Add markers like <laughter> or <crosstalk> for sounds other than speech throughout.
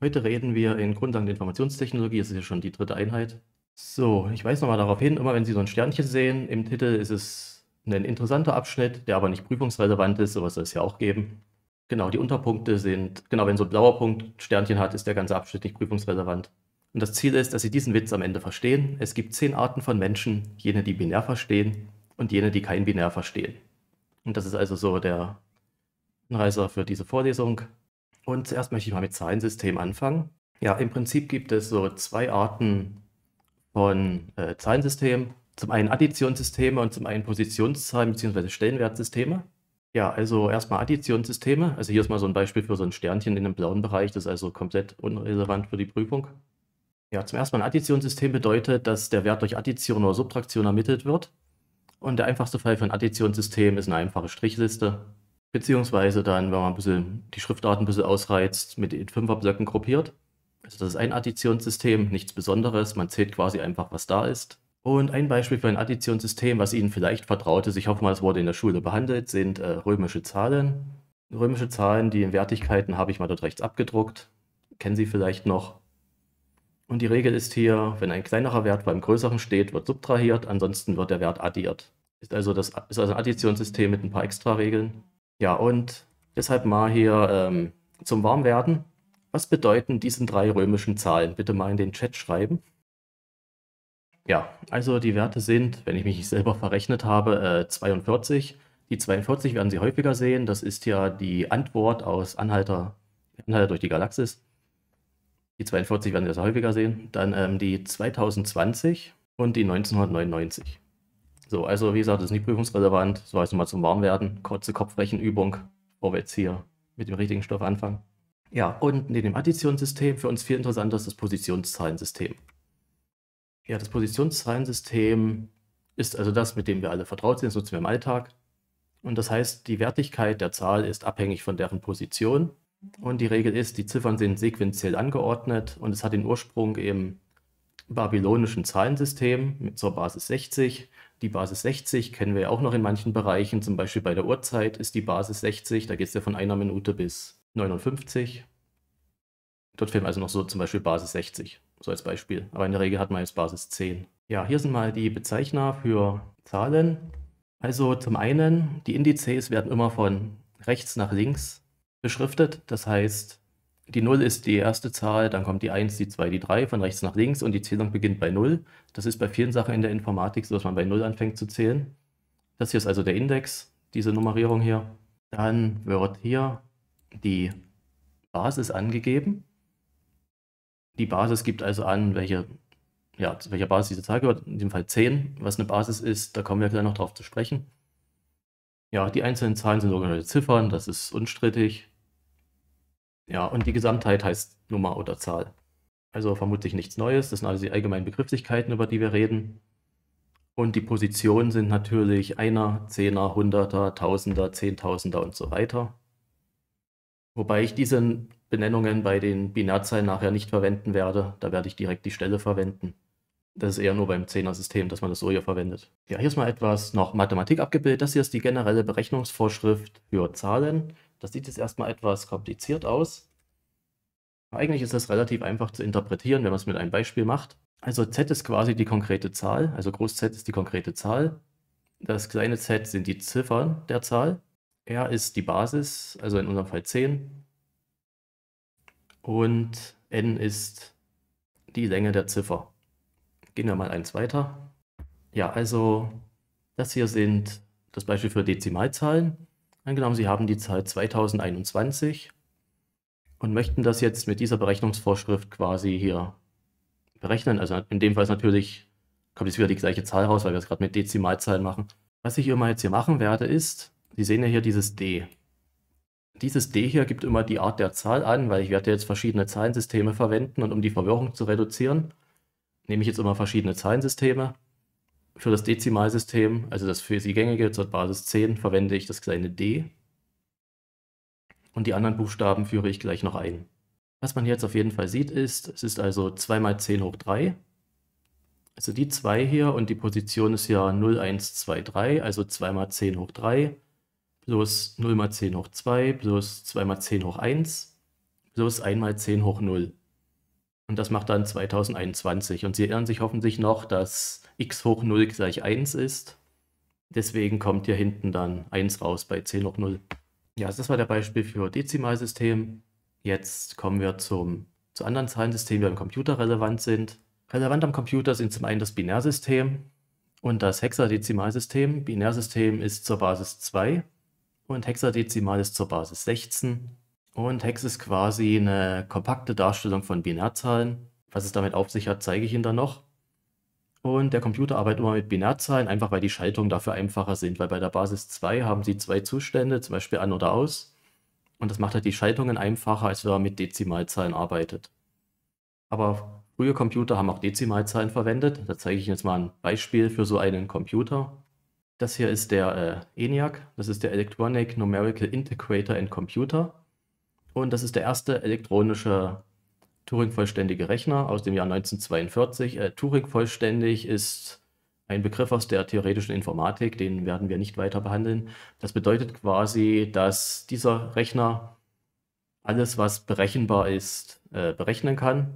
Heute reden wir in Grundlagen der Informationstechnologie, das ist ja schon die dritte Einheit. So, ich weise nochmal darauf hin, immer wenn Sie so ein Sternchen sehen, im Titel ist es ein interessanter Abschnitt, der aber nicht prüfungsrelevant ist, sowas soll es ja auch geben. Genau, die Unterpunkte sind, genau, wenn so ein blauer Punkt Sternchen hat, ist der ganze Abschnitt nicht prüfungsrelevant. Und das Ziel ist, dass Sie diesen Witz am Ende verstehen. Es gibt zehn Arten von Menschen, jene, die binär verstehen und jene, die kein binär verstehen. Und das ist also so der Anreißer für diese Vorlesung. Und zuerst möchte ich mal mit Zahlensystem anfangen. Ja, im Prinzip gibt es so zwei Arten von äh, Zeilensystemen. Zum einen Additionssysteme und zum einen Positionszahlen bzw. Stellenwertsysteme. Ja, also erstmal Additionssysteme. Also hier ist mal so ein Beispiel für so ein Sternchen in einem blauen Bereich. Das ist also komplett unrelevant für die Prüfung. Ja, zum ersten Mal ein Additionssystem bedeutet, dass der Wert durch Addition oder Subtraktion ermittelt wird. Und der einfachste Fall für ein Additionssystem ist eine einfache Strichliste. Beziehungsweise dann, wenn man ein bisschen die Schriftarten ein bisschen ausreizt, mit den Fünferblöcken gruppiert. Also das ist ein Additionssystem, nichts Besonderes. Man zählt quasi einfach, was da ist. Und ein Beispiel für ein Additionssystem, was Ihnen vielleicht vertraut ist, ich hoffe mal, es wurde in der Schule behandelt, sind äh, römische Zahlen. Römische Zahlen, die in Wertigkeiten habe ich mal dort rechts abgedruckt. Kennen Sie vielleicht noch. Und die Regel ist hier, wenn ein kleinerer Wert beim größeren steht, wird subtrahiert, ansonsten wird der Wert addiert. Ist also, das, ist also ein Additionssystem mit ein paar extra Regeln. Ja, und deshalb mal hier ähm, zum Warmwerden. Was bedeuten diese drei römischen Zahlen? Bitte mal in den Chat schreiben. Ja, also die Werte sind, wenn ich mich nicht selber verrechnet habe, äh, 42. Die 42 werden Sie häufiger sehen. Das ist ja die Antwort aus Anhalter, Anhalter durch die Galaxis. Die 42 werden Sie also häufiger sehen. Dann ähm, die 2020 und die 1999. So, also wie gesagt, das ist nicht prüfungsrelevant. Das war jetzt mal zum Warmwerden. Kurze Kopfrechenübung, wo wir jetzt hier mit dem richtigen Stoff anfangen. Ja, und neben dem Additionssystem für uns viel interessanter ist das Positionszahlensystem. Ja, das Positionszahlensystem ist also das, mit dem wir alle vertraut sind, das nutzen wir im Alltag. Und das heißt, die Wertigkeit der Zahl ist abhängig von deren Position. Und die Regel ist, die Ziffern sind sequenziell angeordnet und es hat den Ursprung im babylonischen Zahlensystem mit zur Basis 60 die Basis 60 kennen wir ja auch noch in manchen Bereichen, zum Beispiel bei der Uhrzeit ist die Basis 60, da geht es ja von einer Minute bis 59. Dort fehlen also noch so zum Beispiel Basis 60, so als Beispiel. Aber in der Regel hat man jetzt Basis 10. Ja, hier sind mal die Bezeichner für Zahlen. Also zum einen, die Indizes werden immer von rechts nach links beschriftet. Das heißt, die 0 ist die erste Zahl, dann kommt die 1, die 2, die 3 von rechts nach links und die Zählung beginnt bei 0. Das ist bei vielen Sachen in der Informatik so, dass man bei 0 anfängt zu zählen. Das hier ist also der Index, diese Nummerierung hier. Dann wird hier die Basis angegeben. Die Basis gibt also an, welche, ja, zu welcher Basis diese Zahl gehört, in dem Fall 10, was eine Basis ist, da kommen wir gleich noch drauf zu sprechen. Ja, die einzelnen Zahlen sind sogenannte Ziffern, das ist unstrittig. Ja, und die Gesamtheit heißt Nummer oder Zahl. Also vermutlich nichts Neues. Das sind also die allgemeinen Begrifflichkeiten, über die wir reden. Und die Positionen sind natürlich Einer, Zehner, Hunderter, Tausender, Zehntausender und so weiter. Wobei ich diese Benennungen bei den Binärzahlen nachher nicht verwenden werde. Da werde ich direkt die Stelle verwenden. Das ist eher nur beim Zehner-System, dass man das so hier verwendet. Ja, hier ist mal etwas noch Mathematik abgebildet. Das hier ist die generelle Berechnungsvorschrift für Zahlen. Das sieht jetzt erstmal etwas kompliziert aus. Eigentlich ist das relativ einfach zu interpretieren, wenn man es mit einem Beispiel macht. Also z ist quasi die konkrete Zahl, also Groß Z ist die konkrete Zahl. Das kleine z sind die Ziffern der Zahl. R ist die Basis, also in unserem Fall 10. Und n ist die Länge der Ziffer. Gehen wir mal eins weiter. Ja, also das hier sind das Beispiel für Dezimalzahlen. Angenommen, Sie haben die Zahl 2021 und möchten das jetzt mit dieser Berechnungsvorschrift quasi hier berechnen. Also in dem Fall ist natürlich, kommt jetzt wieder die gleiche Zahl raus, weil wir es gerade mit Dezimalzahlen machen. Was ich immer jetzt hier machen werde, ist, Sie sehen ja hier dieses D. Dieses D hier gibt immer die Art der Zahl an, weil ich werde jetzt verschiedene Zahlensysteme verwenden und um die Verwirrung zu reduzieren, nehme ich jetzt immer verschiedene Zahlensysteme für das Dezimalsystem, also das für sie gängige zur Basis 10, verwende ich das kleine d. Und die anderen Buchstaben führe ich gleich noch ein. Was man jetzt auf jeden Fall sieht, ist, es ist also 2 mal 10 hoch 3. Also die 2 hier und die Position ist ja 0, 1, 2, 3, also 2 mal 10 hoch 3 plus 0 mal 10 hoch 2 plus 2 mal 10 hoch 1 plus 1 mal 10 hoch 0. Und das macht dann 2021. Und Sie erinnern sich hoffentlich noch, dass x hoch 0 gleich 1 ist. Deswegen kommt hier hinten dann 1 raus bei 10 hoch 0. Ja, also das war der Beispiel für Dezimalsystem. Jetzt kommen wir zum, zu anderen Zahlensystemen, die am Computer relevant sind. Relevant am Computer sind zum einen das Binärsystem und das Hexadezimalsystem. Binärsystem ist zur Basis 2 und Hexadezimal ist zur Basis 16. Und Hex ist quasi eine kompakte Darstellung von Binärzahlen. Was es damit auf sich hat, zeige ich Ihnen dann noch. Und der Computer arbeitet immer mit Binärzahlen, einfach weil die Schaltungen dafür einfacher sind, weil bei der Basis 2 haben Sie zwei Zustände, zum Beispiel an oder aus. Und das macht halt die Schaltungen einfacher, als wenn man mit Dezimalzahlen arbeitet. Aber frühe Computer haben auch Dezimalzahlen verwendet. Da zeige ich Ihnen jetzt mal ein Beispiel für so einen Computer. Das hier ist der äh, ENIAC, das ist der Electronic Numerical Integrator and Computer. Und das ist der erste elektronische Turing-vollständige Rechner aus dem Jahr 1942. Äh, Turing-vollständig ist ein Begriff aus der theoretischen Informatik, den werden wir nicht weiter behandeln. Das bedeutet quasi, dass dieser Rechner alles, was berechenbar ist, äh, berechnen kann.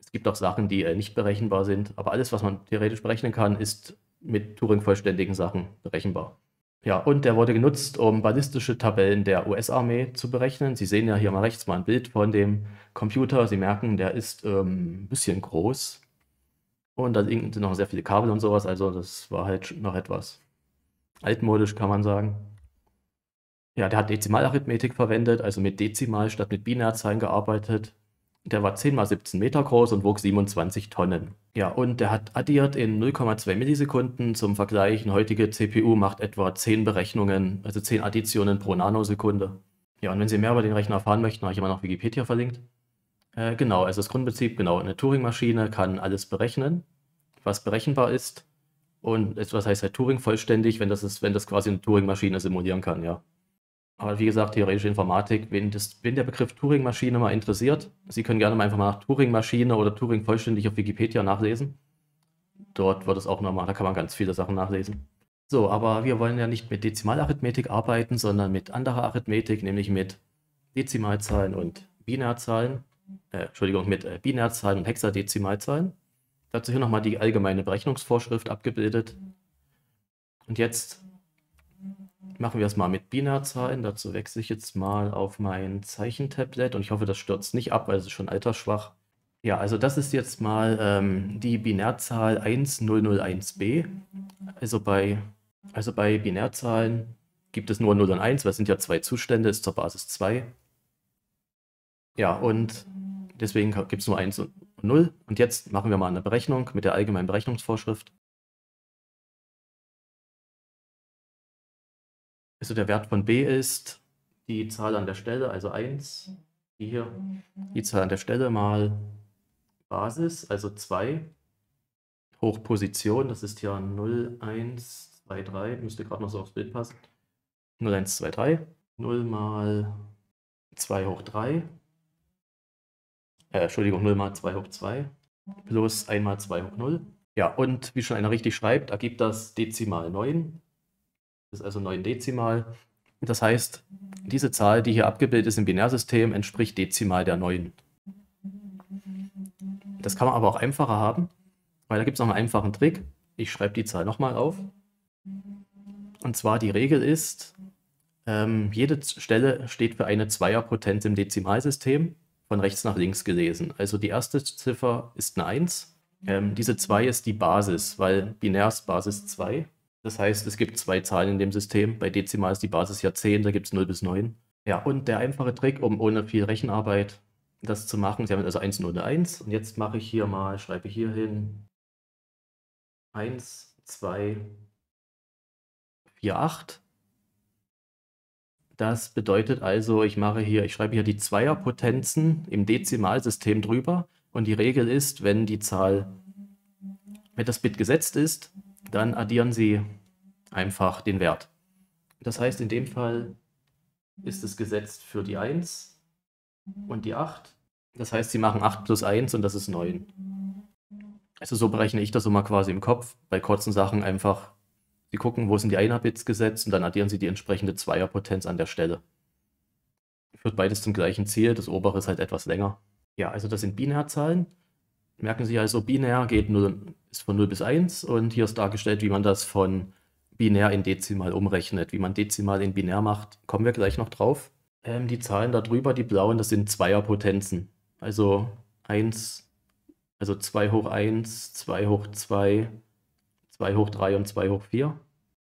Es gibt auch Sachen, die äh, nicht berechenbar sind, aber alles, was man theoretisch berechnen kann, ist mit Turing-vollständigen Sachen berechenbar. Ja, und der wurde genutzt, um ballistische Tabellen der US-Armee zu berechnen. Sie sehen ja hier mal rechts mal ein Bild von dem Computer. Sie merken, der ist ähm, ein bisschen groß. Und da sind noch sehr viele Kabel und sowas. Also das war halt noch etwas altmodisch, kann man sagen. Ja, der hat Dezimalarithmetik verwendet, also mit Dezimal statt mit Binärzahlen gearbeitet. Der war 10 mal 17 Meter groß und wog 27 Tonnen. Ja, und der hat addiert in 0,2 Millisekunden. Zum Vergleich, eine heutige CPU macht etwa 10 Berechnungen, also 10 Additionen pro Nanosekunde. Ja, und wenn Sie mehr über den Rechner erfahren möchten, habe ich immer noch Wikipedia verlinkt. Äh, genau, also das Grundprinzip, genau, eine Turing-Maschine kann alles berechnen, was berechenbar ist. Und was heißt halt Turing vollständig, wenn das ist, wenn das quasi eine Turing-Maschine simulieren kann, ja. Aber wie gesagt, theoretische Informatik, wenn, das, wen der Begriff Turing-Maschine mal interessiert, Sie können gerne mal einfach mal nach Turing-Maschine oder Turing vollständig auf Wikipedia nachlesen. Dort wird es auch nochmal, da kann man ganz viele Sachen nachlesen. So, aber wir wollen ja nicht mit Dezimalarithmetik arbeiten, sondern mit anderer Arithmetik, nämlich mit Dezimalzahlen und Binärzahlen. Äh, Entschuldigung, mit äh, Binärzahlen und Hexadezimalzahlen. Dazu hier nochmal die allgemeine Berechnungsvorschrift abgebildet. Und jetzt Machen wir es mal mit bina Dazu wechsle ich jetzt mal auf mein Zeichentablet und ich hoffe, das stürzt nicht ab, weil es ist schon altersschwach. Ja, also das ist jetzt mal ähm, die Binärzahl 1001b. Also bei, also bei Binärzahlen gibt es nur 0 und 1, weil es sind ja zwei Zustände, ist zur Basis 2. Ja, und deswegen gibt es nur 1 und 0. Und jetzt machen wir mal eine Berechnung mit der allgemeinen Berechnungsvorschrift. also der Wert von b ist die Zahl an der Stelle, also 1, die hier, die Zahl an der Stelle mal Basis, also 2, hoch Position, das ist ja 0, 1, 2, 3, müsste gerade noch so aufs Bild passen, 0, 1, 2, 3, 0 mal 2 hoch 3, äh, Entschuldigung, 0 mal 2 hoch 2, plus 1 mal 2 hoch 0. Ja, und wie schon einer richtig schreibt, ergibt das dezimal 9. Das ist also 9 Dezimal. Das heißt, diese Zahl, die hier abgebildet ist im Binärsystem, entspricht dezimal der 9. Das kann man aber auch einfacher haben, weil da gibt es noch einen einfachen Trick. Ich schreibe die Zahl nochmal auf. Und zwar die Regel ist, ähm, jede Stelle steht für eine Zweierpotenz im Dezimalsystem, von rechts nach links gelesen. Also die erste Ziffer ist eine 1. Ähm, diese 2 ist die Basis, weil binär ist Basis 2 das heißt, es gibt zwei Zahlen in dem System. Bei Dezimal ist die Basis ja 10, da gibt es 0 bis 9. Ja, und der einfache Trick, um ohne viel Rechenarbeit das zu machen, Sie haben also 1, 0, 1. Und jetzt mache ich hier mal, schreibe hier hin 1, 2, 4, 8. Das bedeutet also, ich mache hier, ich schreibe hier die Zweierpotenzen im Dezimalsystem drüber. Und die Regel ist, wenn die Zahl, wenn das Bit gesetzt ist, dann addieren Sie einfach den Wert. Das heißt, in dem Fall ist es gesetzt für die 1 und die 8. Das heißt, Sie machen 8 plus 1 und das ist 9. Also so berechne ich das immer quasi im Kopf. Bei kurzen Sachen einfach, Sie gucken, wo sind die 1er Bits gesetzt und dann addieren Sie die entsprechende 2er Potenz an der Stelle. Führt beides zum gleichen Ziel, das obere ist halt etwas länger. Ja, also das sind Binärzahlen merken Sie also, binär geht 0, ist von 0 bis 1 und hier ist dargestellt, wie man das von binär in dezimal umrechnet. Wie man dezimal in binär macht, kommen wir gleich noch drauf. Ähm, die Zahlen darüber, die blauen, das sind Zweierpotenzen. Also 1, also 2 hoch 1, 2 hoch 2, 2 hoch 3 und 2 hoch 4.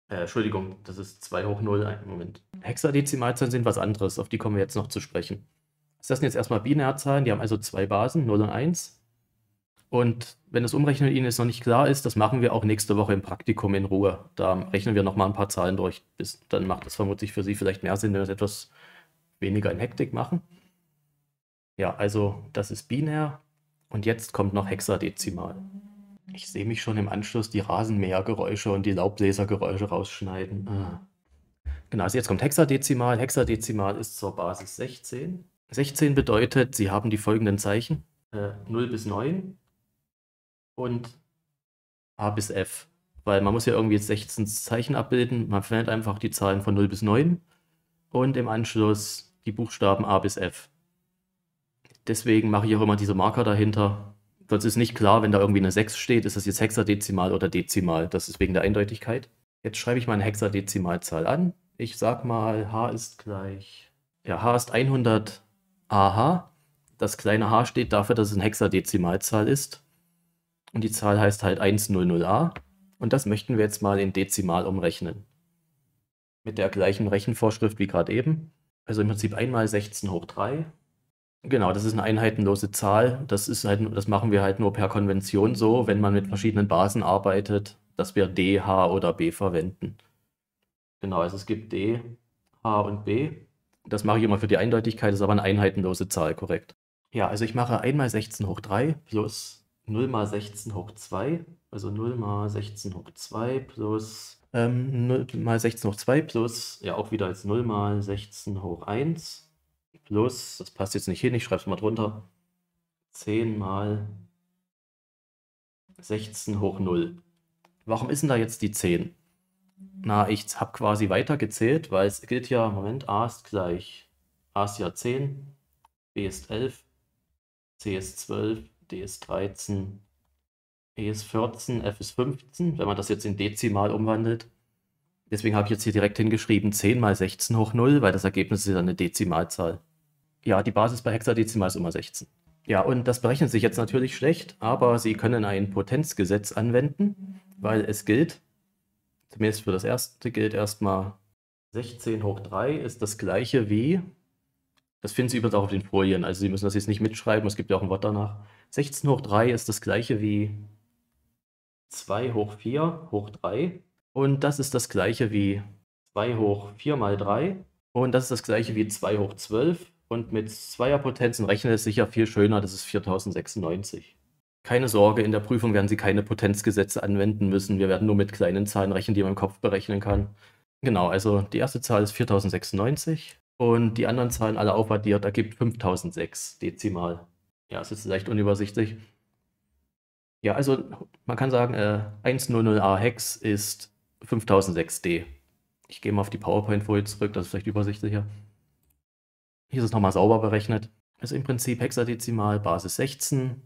Äh, Entschuldigung, das ist 2 hoch 0, Moment. Hexadezimalzahlen sind was anderes, auf die kommen wir jetzt noch zu sprechen. Das sind jetzt erstmal Binärzahlen, die haben also zwei Basen, 0 und 1. Und wenn das Umrechnen Ihnen jetzt noch nicht klar ist, das machen wir auch nächste Woche im Praktikum in Ruhe. Da rechnen wir nochmal ein paar Zahlen durch. Bis, dann macht es vermutlich für Sie vielleicht mehr Sinn, wenn wir es etwas weniger in Hektik machen. Ja, also das ist binär und jetzt kommt noch hexadezimal. Ich sehe mich schon im Anschluss die Rasenmähergeräusche und die Laubbläsergeräusche rausschneiden. Ah. Genau, also jetzt kommt hexadezimal. Hexadezimal ist zur Basis 16. 16 bedeutet, Sie haben die folgenden Zeichen. Äh, 0 bis 9, und A bis F. Weil man muss ja irgendwie 16 Zeichen abbilden. Man verwendet einfach die Zahlen von 0 bis 9 und im Anschluss die Buchstaben A bis F. Deswegen mache ich auch immer diese Marker dahinter. Sonst ist nicht klar, wenn da irgendwie eine 6 steht, ist das jetzt hexadezimal oder dezimal. Das ist wegen der Eindeutigkeit. Jetzt schreibe ich mal eine Hexadezimalzahl an. Ich sag mal, h ist gleich. Ja, h ist 100 ah. Das kleine h steht dafür, dass es eine Hexadezimalzahl ist. Und die Zahl heißt halt 100a. Und das möchten wir jetzt mal in Dezimal umrechnen. Mit der gleichen Rechenvorschrift wie gerade eben. Also im Prinzip einmal 16 hoch 3. Genau, das ist eine einheitenlose Zahl. Das, ist halt, das machen wir halt nur per Konvention so, wenn man mit verschiedenen Basen arbeitet, dass wir d, h oder b verwenden. Genau, also es gibt d, h und b. Das mache ich immer für die Eindeutigkeit, ist aber eine einheitenlose Zahl, korrekt. Ja, also ich mache einmal 16 hoch 3 plus 0 mal 16 hoch 2, also 0 mal 16 hoch 2 plus ähm, 0 mal 16 hoch 2 plus, ja auch wieder als 0 mal 16 hoch 1 plus, das passt jetzt nicht hin, ich schreibe es mal drunter, 10 mal 16 hoch 0. Warum ist denn da jetzt die 10? Na, ich habe quasi weitergezählt, weil es gilt ja, Moment, a ist gleich, a ist ja 10, b ist 11, c ist 12, DS13, PS14, FS15, wenn man das jetzt in Dezimal umwandelt. Deswegen habe ich jetzt hier direkt hingeschrieben 10 mal 16 hoch 0, weil das Ergebnis ist eine Dezimalzahl. Ja, die Basis bei Hexadezimal ist immer 16. Ja, und das berechnet sich jetzt natürlich schlecht, aber Sie können ein Potenzgesetz anwenden, weil es gilt, zumindest für das erste gilt erstmal 16 hoch 3 ist das gleiche wie, das finden Sie übrigens auch auf den Folien, also Sie müssen das jetzt nicht mitschreiben, es gibt ja auch ein Wort danach, 16 hoch 3 ist das gleiche wie 2 hoch 4 hoch 3. Und das ist das gleiche wie 2 hoch 4 mal 3. Und das ist das gleiche wie 2 hoch 12. Und mit Zweierpotenzen rechnen es sicher viel schöner, das ist 4096. Keine Sorge, in der Prüfung werden Sie keine Potenzgesetze anwenden müssen. Wir werden nur mit kleinen Zahlen rechnen, die man im Kopf berechnen kann. Genau, also die erste Zahl ist 4096 und die anderen Zahlen alle aufaddiert ergibt 5006 dezimal. Ja, es ist leicht unübersichtlich. Ja, also man kann sagen, äh, 100a Hex ist 5006D. Ich gehe mal auf die PowerPoint-Folie zurück, das ist vielleicht übersichtlicher. Hier ist es nochmal sauber berechnet. Also im Prinzip hexadezimal, Basis 16,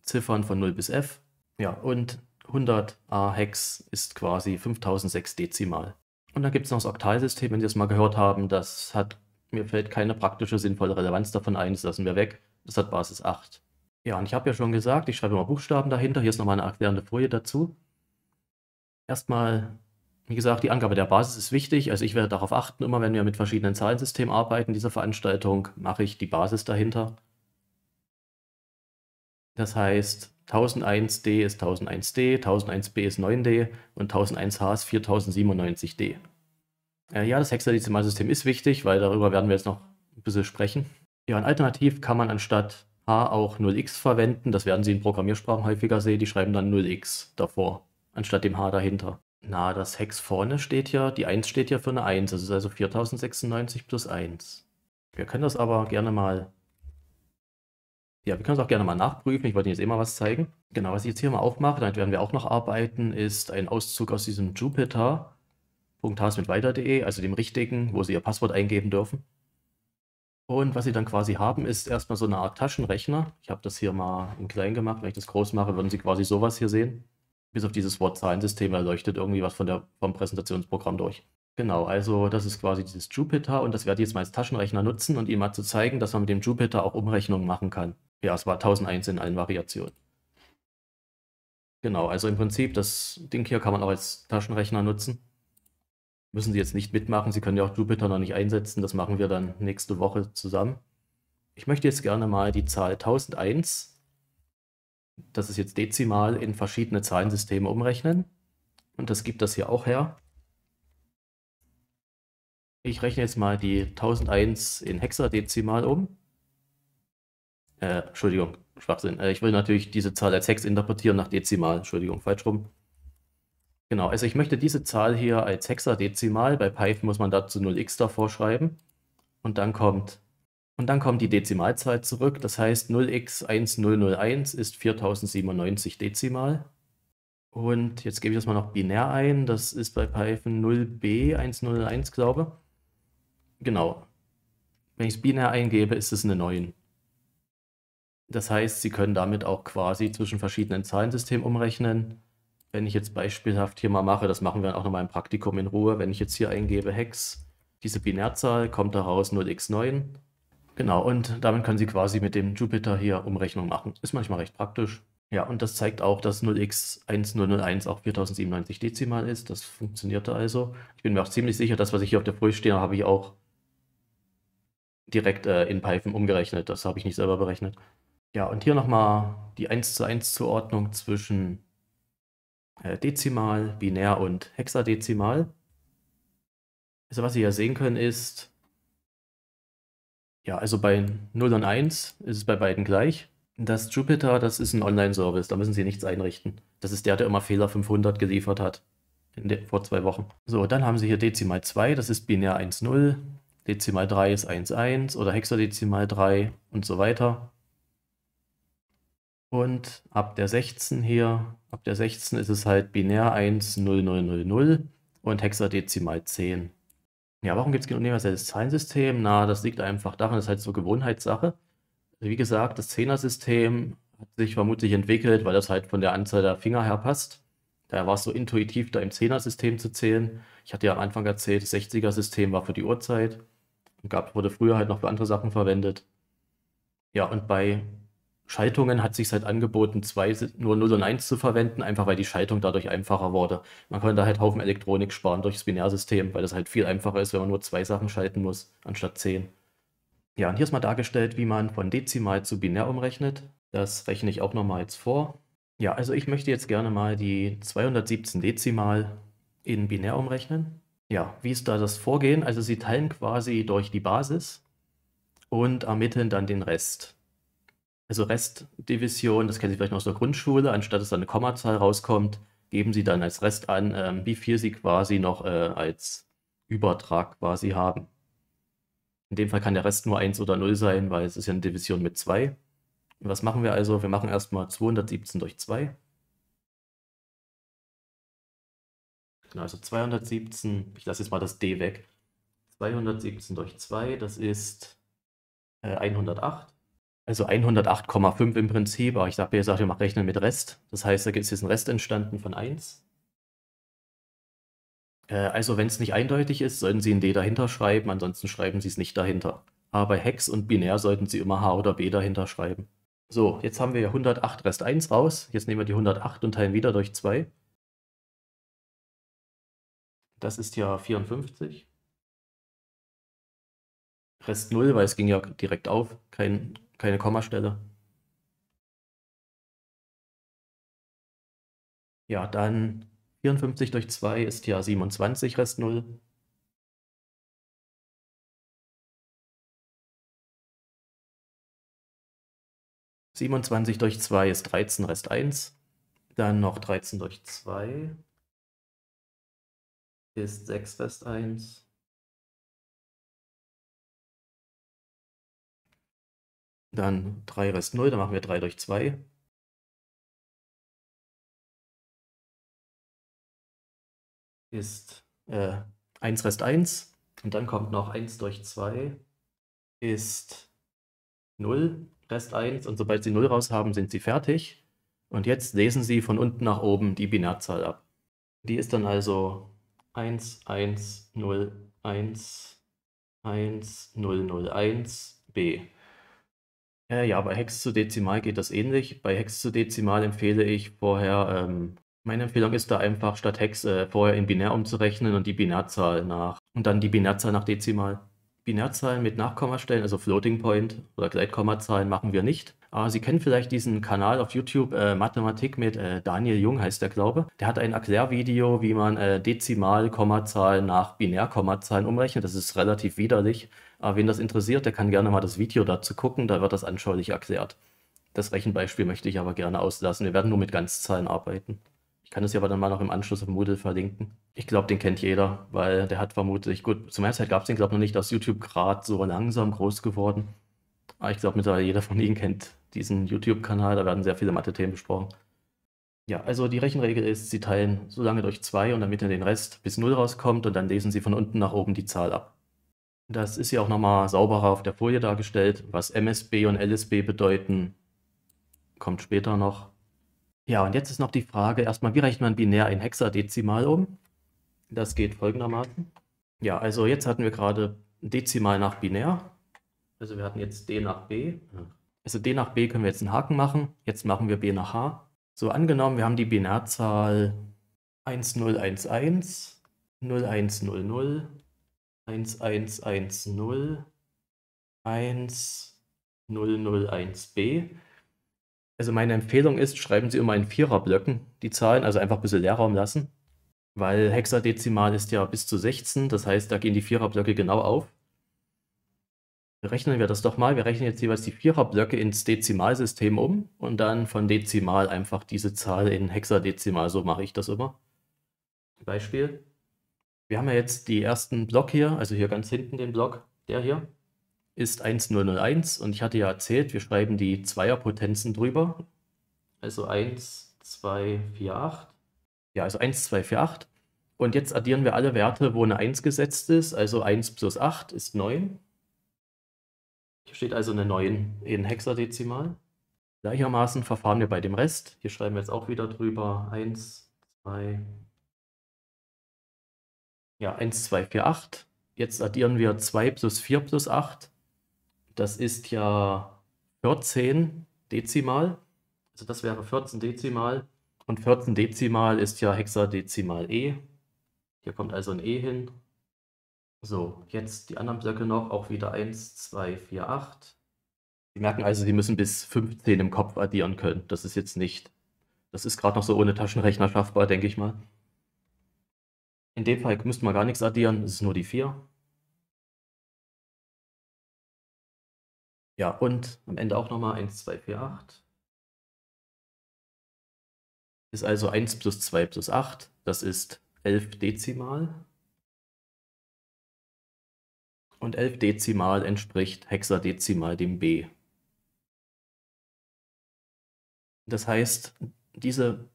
Ziffern von 0 bis F. Ja, und 100a Hex ist quasi 5006 Dezimal. Und dann gibt es noch das Oktalsystem, wenn Sie es mal gehört haben, das hat, mir fällt keine praktische, sinnvolle Relevanz davon ein, das lassen wir weg. Das hat Basis 8. Ja, und ich habe ja schon gesagt, ich schreibe mal Buchstaben dahinter. Hier ist nochmal eine erklärende Folie dazu. Erstmal, wie gesagt, die Angabe der Basis ist wichtig. Also ich werde darauf achten, immer wenn wir mit verschiedenen Zahlensystemen arbeiten, dieser Veranstaltung, mache ich die Basis dahinter. Das heißt, 1001D ist 1001D, 1001B ist 9D und 1001H ist 4097D. Äh, ja, das Hexadezimalsystem ist wichtig, weil darüber werden wir jetzt noch ein bisschen sprechen. Ja, und alternativ kann man anstatt H auch 0x verwenden. Das werden Sie in Programmiersprachen häufiger sehen. Die schreiben dann 0x davor, anstatt dem H dahinter. Na, das Hex vorne steht ja, die 1 steht ja für eine 1. Das ist also 4096 plus 1. Wir können das aber gerne mal ja, wir können es auch gerne mal nachprüfen. Ich wollte Ihnen jetzt immer was zeigen. Genau, was ich jetzt hier mal aufmache, damit werden wir auch noch arbeiten, ist ein Auszug aus diesem Jupyter.hasmitweiter.de, also dem richtigen, wo Sie Ihr Passwort eingeben dürfen. Und was sie dann quasi haben, ist erstmal so eine Art Taschenrechner. Ich habe das hier mal in klein gemacht. Wenn ich das groß mache, würden Sie quasi sowas hier sehen. Bis auf dieses wort zahlensystem erleuchtet irgendwie was von der, vom Präsentationsprogramm durch. Genau, also das ist quasi dieses Jupyter und das werde ich jetzt mal als Taschenrechner nutzen und Ihnen mal zu zeigen, dass man mit dem Jupyter auch Umrechnungen machen kann. Ja, es war 1001 in allen Variationen. Genau, also im Prinzip, das Ding hier kann man auch als Taschenrechner nutzen müssen sie jetzt nicht mitmachen. Sie können ja auch Jupiter noch nicht einsetzen. Das machen wir dann nächste Woche zusammen. Ich möchte jetzt gerne mal die Zahl 1001, das ist jetzt dezimal, in verschiedene Zahlensysteme umrechnen. Und das gibt das hier auch her. Ich rechne jetzt mal die 1001 in Hexadezimal um. Äh, Entschuldigung, Schwachsinn. Äh, ich will natürlich diese Zahl als Hex interpretieren nach Dezimal. Entschuldigung, falsch rum. Genau, also ich möchte diese Zahl hier als hexadezimal, bei Python muss man dazu 0x davor schreiben. Und dann kommt, und dann kommt die Dezimalzahl zurück, das heißt 0x1001 ist 4097 dezimal. Und jetzt gebe ich das mal noch binär ein, das ist bei Python 0 b 101 glaube Genau. Wenn ich es binär eingebe, ist es eine 9. Das heißt, Sie können damit auch quasi zwischen verschiedenen Zahlensystemen umrechnen wenn ich jetzt beispielhaft hier mal mache, das machen wir dann auch nochmal im Praktikum in Ruhe, wenn ich jetzt hier eingebe Hex, diese Binärzahl, kommt daraus 0x9. Genau, und damit können Sie quasi mit dem Jupiter hier Umrechnung machen. Ist manchmal recht praktisch. Ja, und das zeigt auch, dass 0x1001 auch 4097 dezimal ist. Das funktionierte also. Ich bin mir auch ziemlich sicher, das, was ich hier auf der Früh stehe, habe ich auch direkt äh, in Python umgerechnet. Das habe ich nicht selber berechnet. Ja, und hier nochmal die 1 zu 1 Zuordnung zwischen äh, dezimal, binär und hexadezimal. Also was Sie hier sehen können ist, ja, also bei 0 und 1 ist es bei beiden gleich. Das Jupyter, das ist ein Online-Service, da müssen Sie nichts einrichten. Das ist der, der immer Fehler 500 geliefert hat der, vor zwei Wochen. So, dann haben Sie hier Dezimal 2, das ist binär 1,0. Dezimal 3 ist 1,1 oder Hexadezimal 3 und so weiter. Und ab der 16 hier, ab der 16 ist es halt binär 1, 0, 0, 0, 0 und hexadezimal 10. Ja, warum gibt es kein universelles Zahlensystem? Na, das liegt einfach daran, das ist halt so Gewohnheitssache. Wie gesagt, das Zehner-System hat sich vermutlich entwickelt, weil das halt von der Anzahl der Finger her passt. Daher war es so intuitiv, da im Zehner-System zu zählen. Ich hatte ja am Anfang erzählt, das 60er-System war für die Uhrzeit. gab, wurde früher halt noch für andere Sachen verwendet. Ja, und bei Schaltungen hat sich halt angeboten, zwei nur 0 und 1 zu verwenden, einfach weil die Schaltung dadurch einfacher wurde. Man konnte halt Haufen Elektronik sparen durchs Binärsystem, weil das halt viel einfacher ist, wenn man nur zwei Sachen schalten muss, anstatt zehn. Ja, und hier ist mal dargestellt, wie man von dezimal zu binär umrechnet. Das rechne ich auch nochmal jetzt vor. Ja, also ich möchte jetzt gerne mal die 217 Dezimal in binär umrechnen. Ja, wie ist da das Vorgehen? Also sie teilen quasi durch die Basis und ermitteln dann den Rest also Restdivision, das kennen Sie vielleicht noch aus der Grundschule, anstatt dass da eine Kommazahl rauskommt, geben Sie dann als Rest an, ähm, wie viel Sie quasi noch äh, als Übertrag quasi haben. In dem Fall kann der Rest nur 1 oder 0 sein, weil es ist ja eine Division mit 2. was machen wir also? Wir machen erstmal 217 durch 2. Genau, also 217, ich lasse jetzt mal das D weg. 217 durch 2, das ist äh, 108. Also 108,5 im Prinzip, aber ich dachte, ihr sagt, ihr macht Rechnen mit Rest. Das heißt, da ist jetzt ein Rest entstanden von 1. Äh, also wenn es nicht eindeutig ist, sollten Sie ein D dahinter schreiben, ansonsten schreiben Sie es nicht dahinter. Aber bei Hex und Binär sollten Sie immer H oder B dahinter schreiben. So, jetzt haben wir 108 Rest 1 raus. Jetzt nehmen wir die 108 und teilen wieder durch 2. Das ist ja 54. Rest 0, weil es ging ja direkt auf, kein keine Kommastelle. Ja, dann 54 durch 2 ist ja 27 Rest 0. Siebenundzwanzig durch zwei ist dreizehn Rest eins. Dann noch dreizehn durch zwei ist sechs Rest eins. Dann 3 Rest 0, dann machen wir 3 durch 2. Ist äh, 1 Rest 1. Und dann kommt noch 1 durch 2 ist 0, Rest 1. Und sobald Sie 0 raus haben, sind Sie fertig. Und jetzt lesen Sie von unten nach oben die Binärzahl ab. Die ist dann also 1, 1, 0, 1, 1, 0, 0, 1, B. Äh, ja, bei Hex zu Dezimal geht das ähnlich. Bei Hex zu Dezimal empfehle ich vorher, ähm, meine Empfehlung ist da einfach statt Hex äh, vorher in Binär umzurechnen und die Binärzahl nach und dann die Binärzahl nach Dezimal. Binärzahlen mit Nachkommastellen, also Floating Point oder Gleitkommazahlen machen wir nicht. Aber Sie kennen vielleicht diesen Kanal auf YouTube äh, Mathematik mit äh, Daniel Jung heißt der glaube. Der hat ein Erklärvideo, wie man äh, Dezimal-Kommazahlen nach Binärkommazahlen umrechnet. Das ist relativ widerlich. Aber ah, wen das interessiert, der kann gerne mal das Video dazu gucken, da wird das anschaulich erklärt. Das Rechenbeispiel möchte ich aber gerne auslassen. Wir werden nur mit Ganzzahlen arbeiten. Ich kann das ja aber dann mal noch im Anschluss auf Moodle verlinken. Ich glaube, den kennt jeder, weil der hat vermutlich, gut, zu meiner Zeit gab es den, glaube ich, noch nicht, dass YouTube gerade so langsam groß geworden. Aber ich glaube, mittlerweile jeder von Ihnen kennt diesen YouTube-Kanal, da werden sehr viele Mathe-Themen besprochen. Ja, also die Rechenregel ist, Sie teilen so lange durch 2 und damit in den Rest bis 0 rauskommt und dann lesen Sie von unten nach oben die Zahl ab. Das ist hier auch nochmal sauberer auf der Folie dargestellt. Was MSB und LSB bedeuten, kommt später noch. Ja, und jetzt ist noch die Frage, erstmal, wie rechnet man binär in Hexadezimal um? Das geht folgendermaßen. Ja, also jetzt hatten wir gerade Dezimal nach binär. Also wir hatten jetzt D nach B. Also D nach B können wir jetzt einen Haken machen. Jetzt machen wir B nach H. So, angenommen, wir haben die Binärzahl 1011, 0100, eins eins b Also meine Empfehlung ist, schreiben Sie immer in Viererblöcken die Zahlen, also einfach ein bisschen Leerraum lassen, weil Hexadezimal ist ja bis zu 16, das heißt, da gehen die Viererblöcke genau auf. Rechnen wir das doch mal. Wir rechnen jetzt jeweils die Viererblöcke ins Dezimalsystem um und dann von Dezimal einfach diese Zahl in Hexadezimal. So mache ich das immer. Beispiel wir haben ja jetzt die ersten Block hier, also hier ganz hinten den Block, der hier ist 1001 und ich hatte ja erzählt, wir schreiben die Zweierpotenzen drüber. Also 1, 2, 4, 8. Ja, also 1, 2, 4, 8. Und jetzt addieren wir alle Werte, wo eine 1 gesetzt ist. Also 1 plus 8 ist 9. Hier steht also eine 9 in Hexadezimal. Gleichermaßen verfahren wir bei dem Rest. Hier schreiben wir jetzt auch wieder drüber 1, 2, ja, 1, 2, 4, 8. Jetzt addieren wir 2 plus 4 plus 8. Das ist ja 14 Dezimal. Also das wäre 14 Dezimal. Und 14 Dezimal ist ja Hexadezimal E. Hier kommt also ein E hin. So, jetzt die anderen Blöcke noch, auch wieder 1, 2, 4, 8. Sie merken also, Sie müssen bis 15 im Kopf addieren können. Das ist jetzt nicht, das ist gerade noch so ohne Taschenrechner schaffbar, denke ich mal. In dem Fall müsste man gar nichts addieren, es ist nur die 4. Ja, und am Ende auch nochmal 1, 2, 4, 8. Ist also 1 plus 2 plus 8, das ist 11 Dezimal. Und 11 Dezimal entspricht Hexadezimal dem B. Das heißt, diese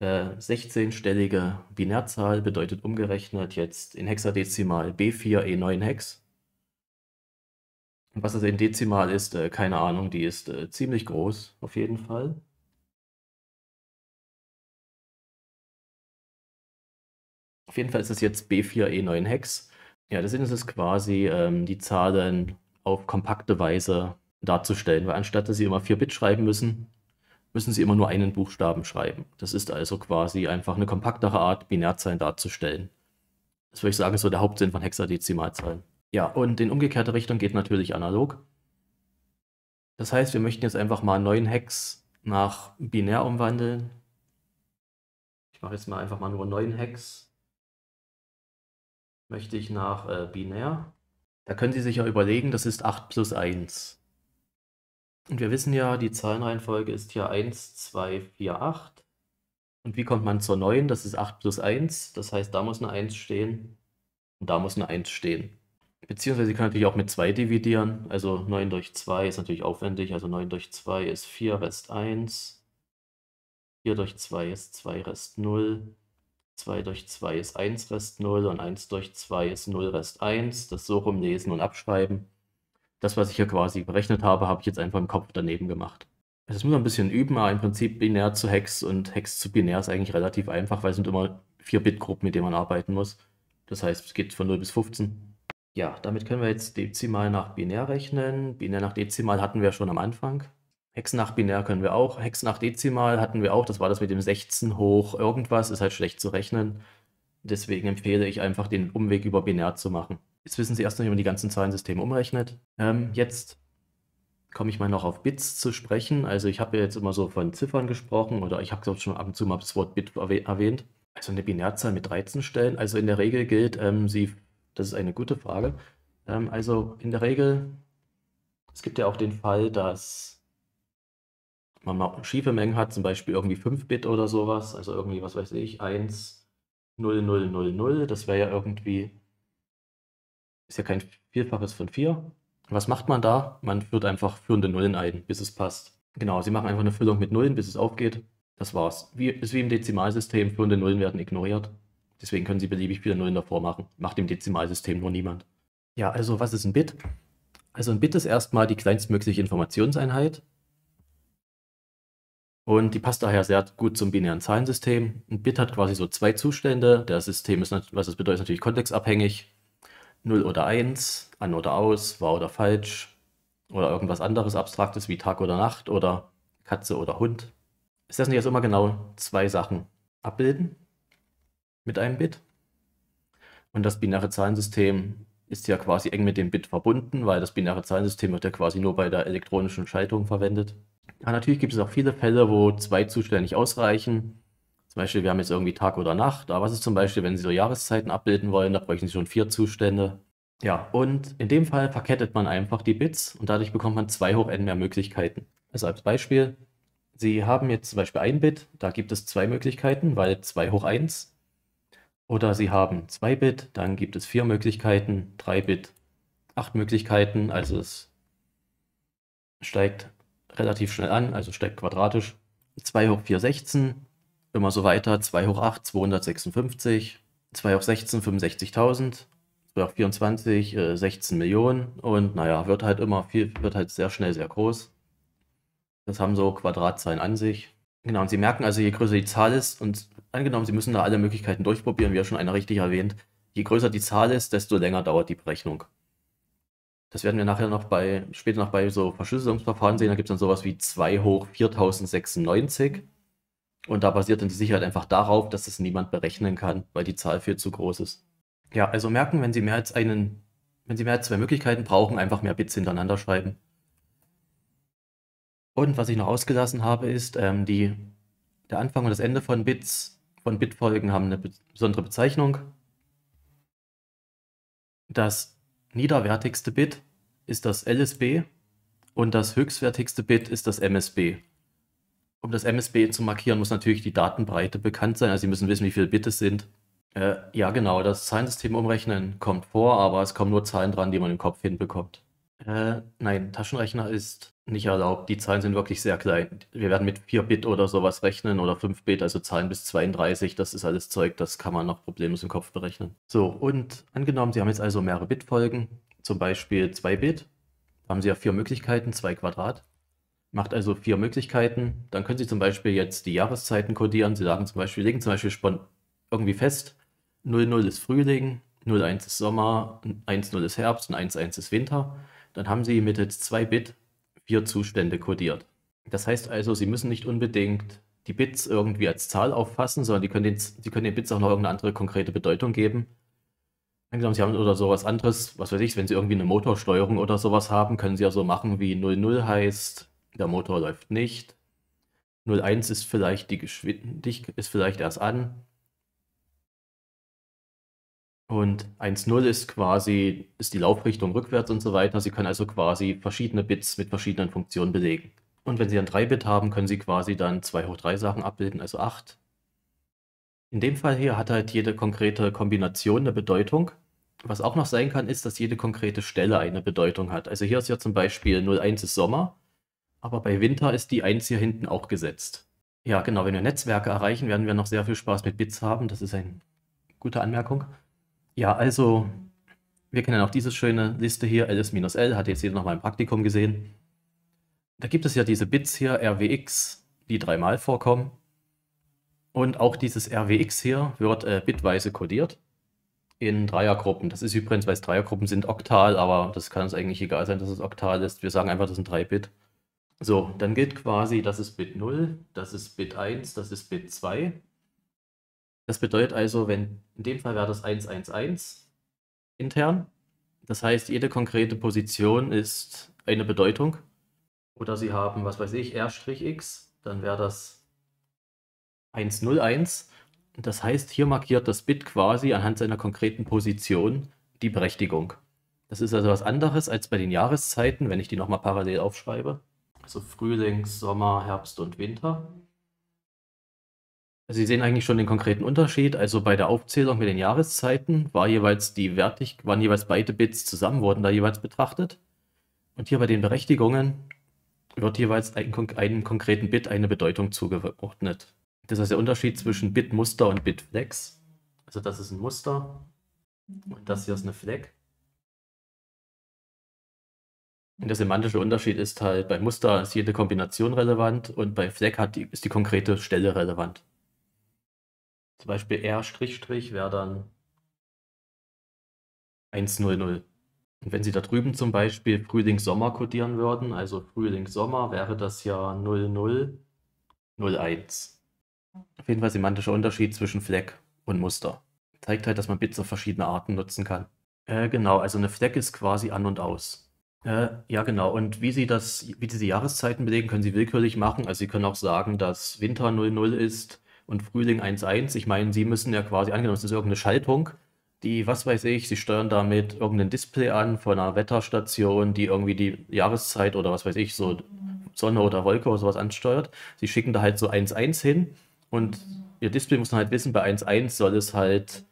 äh, 16-stellige Binärzahl bedeutet umgerechnet jetzt in Hexadezimal B4E9-Hex. E was das in Dezimal ist, äh, keine Ahnung, die ist äh, ziemlich groß auf jeden Fall. Auf jeden Fall ist es jetzt B4E9-Hex. E ja, das Sinn ist es quasi, ähm, die Zahlen auf kompakte Weise darzustellen, weil anstatt dass sie immer 4 Bit schreiben müssen, müssen sie immer nur einen Buchstaben schreiben. Das ist also quasi einfach eine kompaktere Art, Binärzahlen darzustellen. Das würde ich sagen, ist so der Hauptsinn von Hexadezimalzahlen. Ja, und in umgekehrte Richtung geht natürlich analog. Das heißt, wir möchten jetzt einfach mal einen Hex nach binär umwandeln. Ich mache jetzt mal einfach mal nur neuen Hex. Möchte ich nach äh, binär. Da können Sie sich ja überlegen, das ist 8 plus 1. Und wir wissen ja, die Zahlenreihenfolge ist hier 1, 2, 4, 8. Und wie kommt man zur 9? Das ist 8 plus 1. Das heißt, da muss eine 1 stehen und da muss eine 1 stehen. Beziehungsweise Sie können natürlich auch mit 2 dividieren. Also 9 durch 2 ist natürlich aufwendig. Also 9 durch 2 ist 4 Rest 1. 4 durch 2 ist 2 Rest 0. 2 durch 2 ist 1 Rest 0 und 1 durch 2 ist 0 Rest 1. Das so rumlesen und abschreiben das, was ich hier quasi berechnet habe, habe ich jetzt einfach im Kopf daneben gemacht. Das muss man ein bisschen üben, aber im Prinzip binär zu Hex und Hex zu binär ist eigentlich relativ einfach, weil es sind immer vier Bitgruppen, mit denen man arbeiten muss. Das heißt, es geht von 0 bis 15. Ja, damit können wir jetzt dezimal nach binär rechnen. Binär nach dezimal hatten wir schon am Anfang. Hex nach binär können wir auch. Hex nach dezimal hatten wir auch. Das war das mit dem 16 hoch irgendwas. Ist halt schlecht zu rechnen. Deswegen empfehle ich einfach den Umweg über binär zu machen. Jetzt wissen Sie erst noch, wie man die ganzen Zahlensysteme umrechnet. Ähm, jetzt komme ich mal noch auf Bits zu sprechen. Also ich habe ja jetzt immer so von Ziffern gesprochen oder ich habe glaube schon ab und zu mal das Wort Bit erwähnt. Also eine Binärzahl mit 13 Stellen. Also in der Regel gilt, ähm, sie, das ist eine gute Frage. Ähm, also in der Regel, es gibt ja auch den Fall, dass man mal schiefe Mengen hat, zum Beispiel irgendwie 5 Bit oder sowas. Also irgendwie, was weiß ich, 1, 0, 0, 0, 0. Das wäre ja irgendwie ist ja kein Vielfaches von 4. Was macht man da? Man führt einfach führende Nullen ein, bis es passt. Genau, sie machen einfach eine Füllung mit Nullen, bis es aufgeht. Das war's. Wie, ist wie im Dezimalsystem, führende Nullen werden ignoriert. Deswegen können sie beliebig viele Nullen davor machen. Macht im Dezimalsystem nur niemand. Ja, also was ist ein Bit? Also ein Bit ist erstmal die kleinstmögliche Informationseinheit. Und die passt daher sehr gut zum binären Zahlensystem. Ein Bit hat quasi so zwei Zustände. Der System ist, was das bedeutet, natürlich kontextabhängig. 0 oder 1, an oder aus, wahr oder falsch oder irgendwas anderes Abstraktes wie Tag oder Nacht oder Katze oder Hund. Ist das nicht also immer genau zwei Sachen abbilden mit einem Bit? Und das binäre Zahlensystem ist ja quasi eng mit dem Bit verbunden, weil das binäre Zahlensystem wird ja quasi nur bei der elektronischen Schaltung verwendet. Ja, natürlich gibt es auch viele Fälle, wo zwei Zustände nicht ausreichen zum Beispiel, wir haben jetzt irgendwie Tag oder Nacht, aber was ist zum Beispiel, wenn Sie so Jahreszeiten abbilden wollen, da bräuchten Sie schon vier Zustände. Ja, und in dem Fall verkettet man einfach die Bits und dadurch bekommt man zwei hoch n mehr Möglichkeiten. Also als Beispiel, Sie haben jetzt zum Beispiel ein Bit, da gibt es zwei Möglichkeiten, weil 2 hoch 1. Oder Sie haben 2 Bit, dann gibt es vier Möglichkeiten, 3 Bit, 8 Möglichkeiten, also es steigt relativ schnell an, also steigt quadratisch. 2 hoch 4, 16. Immer so weiter. 2 hoch 8, 256. 2 hoch 16, 65.000. 2 hoch 24, äh, 16 Millionen. Und naja, wird halt immer viel, wird halt sehr schnell sehr groß. Das haben so Quadratzahlen an sich. Genau, und Sie merken also, je größer die Zahl ist, und angenommen, Sie müssen da alle Möglichkeiten durchprobieren, wie ja schon einer richtig erwähnt, je größer die Zahl ist, desto länger dauert die Berechnung. Das werden wir nachher noch bei, später noch bei so Verschlüsselungsverfahren sehen. Da gibt es dann sowas wie 2 hoch 4096. Und da basiert dann die Sicherheit einfach darauf, dass es niemand berechnen kann, weil die Zahl viel zu groß ist. Ja, also merken, wenn Sie mehr als einen, wenn Sie mehr als zwei Möglichkeiten brauchen, einfach mehr Bits hintereinander schreiben. Und was ich noch ausgelassen habe, ist, ähm, die, der Anfang und das Ende von Bits, von Bitfolgen haben eine besondere Bezeichnung. Das niederwertigste Bit ist das LSB und das höchstwertigste Bit ist das MSB um das MSB zu markieren, muss natürlich die Datenbreite bekannt sein. Also Sie müssen wissen, wie viele Bit es sind. Äh, ja, genau, das Zahlensystem umrechnen kommt vor, aber es kommen nur Zahlen dran, die man im Kopf hinbekommt. Äh, nein, Taschenrechner ist nicht erlaubt. Die Zahlen sind wirklich sehr klein. Wir werden mit 4 Bit oder sowas rechnen oder 5 Bit, also Zahlen bis 32. Das ist alles Zeug, das kann man noch problemlos im Kopf berechnen. So, und angenommen, Sie haben jetzt also mehrere Bitfolgen, zum Beispiel 2 Bit. haben Sie ja vier Möglichkeiten, 2 Quadrat macht also vier Möglichkeiten. Dann können Sie zum Beispiel jetzt die Jahreszeiten kodieren. Sie sagen zum Beispiel, legen zum Beispiel irgendwie fest, 00 ist Frühling, 01 ist Sommer, 10 ist Herbst und 11 ist Winter. Dann haben Sie mittels 2 Bit vier Zustände kodiert. Das heißt also, Sie müssen nicht unbedingt die Bits irgendwie als Zahl auffassen, sondern die können den, die können den Bits auch noch irgendeine andere konkrete Bedeutung geben. Angenommen, Sie haben oder sowas anderes, was weiß ich, wenn Sie irgendwie eine Motorsteuerung oder sowas haben, können Sie ja so machen, wie 00 heißt der Motor läuft nicht. 01 ist vielleicht die Geschwindigkeit, ist vielleicht erst an. Und 1.0 ist quasi, ist die Laufrichtung rückwärts und so weiter. Sie können also quasi verschiedene Bits mit verschiedenen Funktionen belegen. Und wenn Sie dann 3-Bit haben, können Sie quasi dann 2 hoch 3 Sachen abbilden, also 8. In dem Fall hier hat halt jede konkrete Kombination eine Bedeutung. Was auch noch sein kann, ist, dass jede konkrete Stelle eine Bedeutung hat. Also hier ist ja zum Beispiel 01 ist Sommer aber bei Winter ist die 1 hier hinten auch gesetzt. Ja, genau, wenn wir Netzwerke erreichen, werden wir noch sehr viel Spaß mit Bits haben. Das ist eine gute Anmerkung. Ja, also, wir kennen auch diese schöne Liste hier, LS-L, hat jetzt jeder noch mal im Praktikum gesehen. Da gibt es ja diese Bits hier, RWX, die dreimal vorkommen. Und auch dieses RWX hier wird äh, bitweise kodiert in Dreiergruppen. Das ist übrigens, weil es Dreiergruppen sind, Oktal, aber das kann uns eigentlich egal sein, dass es Oktal ist. Wir sagen einfach, das sind 3 Bit. So, dann gilt quasi, das ist Bit 0, das ist Bit 1, das ist Bit 2. Das bedeutet also, wenn in dem Fall wäre das 111 intern. Das heißt, jede konkrete Position ist eine Bedeutung. Oder Sie haben, was weiß ich, R-X, dann wäre das 101. Das heißt, hier markiert das Bit quasi anhand seiner konkreten Position die Berechtigung. Das ist also was anderes als bei den Jahreszeiten, wenn ich die nochmal parallel aufschreibe. Also Frühling, Sommer, Herbst und Winter. Also Sie sehen eigentlich schon den konkreten Unterschied. Also bei der Aufzählung mit den Jahreszeiten war jeweils die Wertig waren jeweils beide Bits zusammen, wurden da jeweils betrachtet. Und hier bei den Berechtigungen wird jeweils ein, einem konkreten Bit eine Bedeutung zugeordnet. Das ist der Unterschied zwischen Bitmuster und Bitflex. Also das ist ein Muster und das hier ist eine Fleck. Und der semantische Unterschied ist halt, bei Muster ist jede Kombination relevant und bei Fleck hat die, ist die konkrete Stelle relevant. Zum Beispiel R wäre dann 100. Und wenn Sie da drüben zum Beispiel Frühling-Sommer codieren würden, also Frühling-Sommer, wäre das ja 0001. Auf jeden Fall semantischer Unterschied zwischen Fleck und Muster. Zeigt halt, dass man Bits auf verschiedene Arten nutzen kann. Äh, genau, also eine Fleck ist quasi an und aus. Äh, ja, genau. Und wie Sie das, wie diese Jahreszeiten belegen, können Sie willkürlich machen. Also Sie können auch sagen, dass Winter 00 ist und Frühling 11. Ich meine, Sie müssen ja quasi, angenommen, es ist irgendeine Schaltung, die, was weiß ich, Sie steuern damit irgendein Display an von einer Wetterstation, die irgendwie die Jahreszeit oder was weiß ich, so Sonne oder Wolke oder sowas ansteuert. Sie schicken da halt so 1.1 hin und Ihr Display muss dann halt wissen, bei 1.1 soll es halt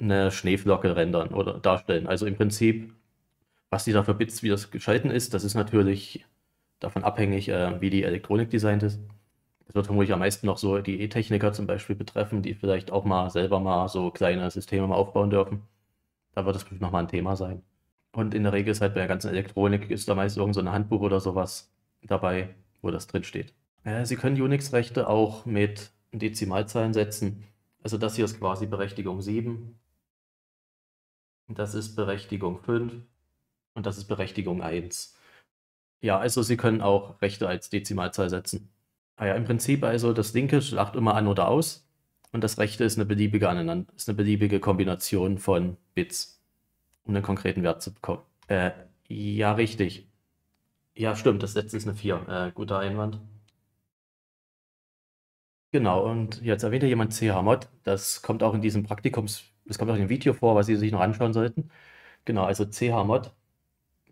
eine Schneeflocke rendern oder darstellen. Also im Prinzip was die da für Bits wie das geschalten ist, das ist natürlich davon abhängig, äh, wie die Elektronik designt ist. Das wird vermutlich am meisten noch so die E-Techniker zum Beispiel betreffen, die vielleicht auch mal selber mal so kleine Systeme mal aufbauen dürfen. Da wird das bestimmt nochmal ein Thema sein. Und in der Regel ist halt bei der ganzen Elektronik ist da meist irgendein so Handbuch oder sowas dabei, wo das drinsteht. Äh, Sie können Unix-Rechte auch mit Dezimalzahlen setzen. Also das hier ist quasi Berechtigung 7. Das ist Berechtigung 5. Und das ist Berechtigung 1. Ja, also Sie können auch rechte als Dezimalzahl setzen. Ah im Prinzip also das linke schlacht immer an oder aus und das rechte ist eine beliebige, Aneinander ist eine beliebige Kombination von Bits, um einen konkreten Wert zu bekommen. Äh, ja, richtig. Ja, stimmt, das letzte ist eine 4. Äh, guter Einwand. Genau, und jetzt erwähnte jemand CH-Mod. Das kommt auch in diesem Praktikums, das kommt auch in dem Video vor, was Sie sich noch anschauen sollten. Genau, also CH-Mod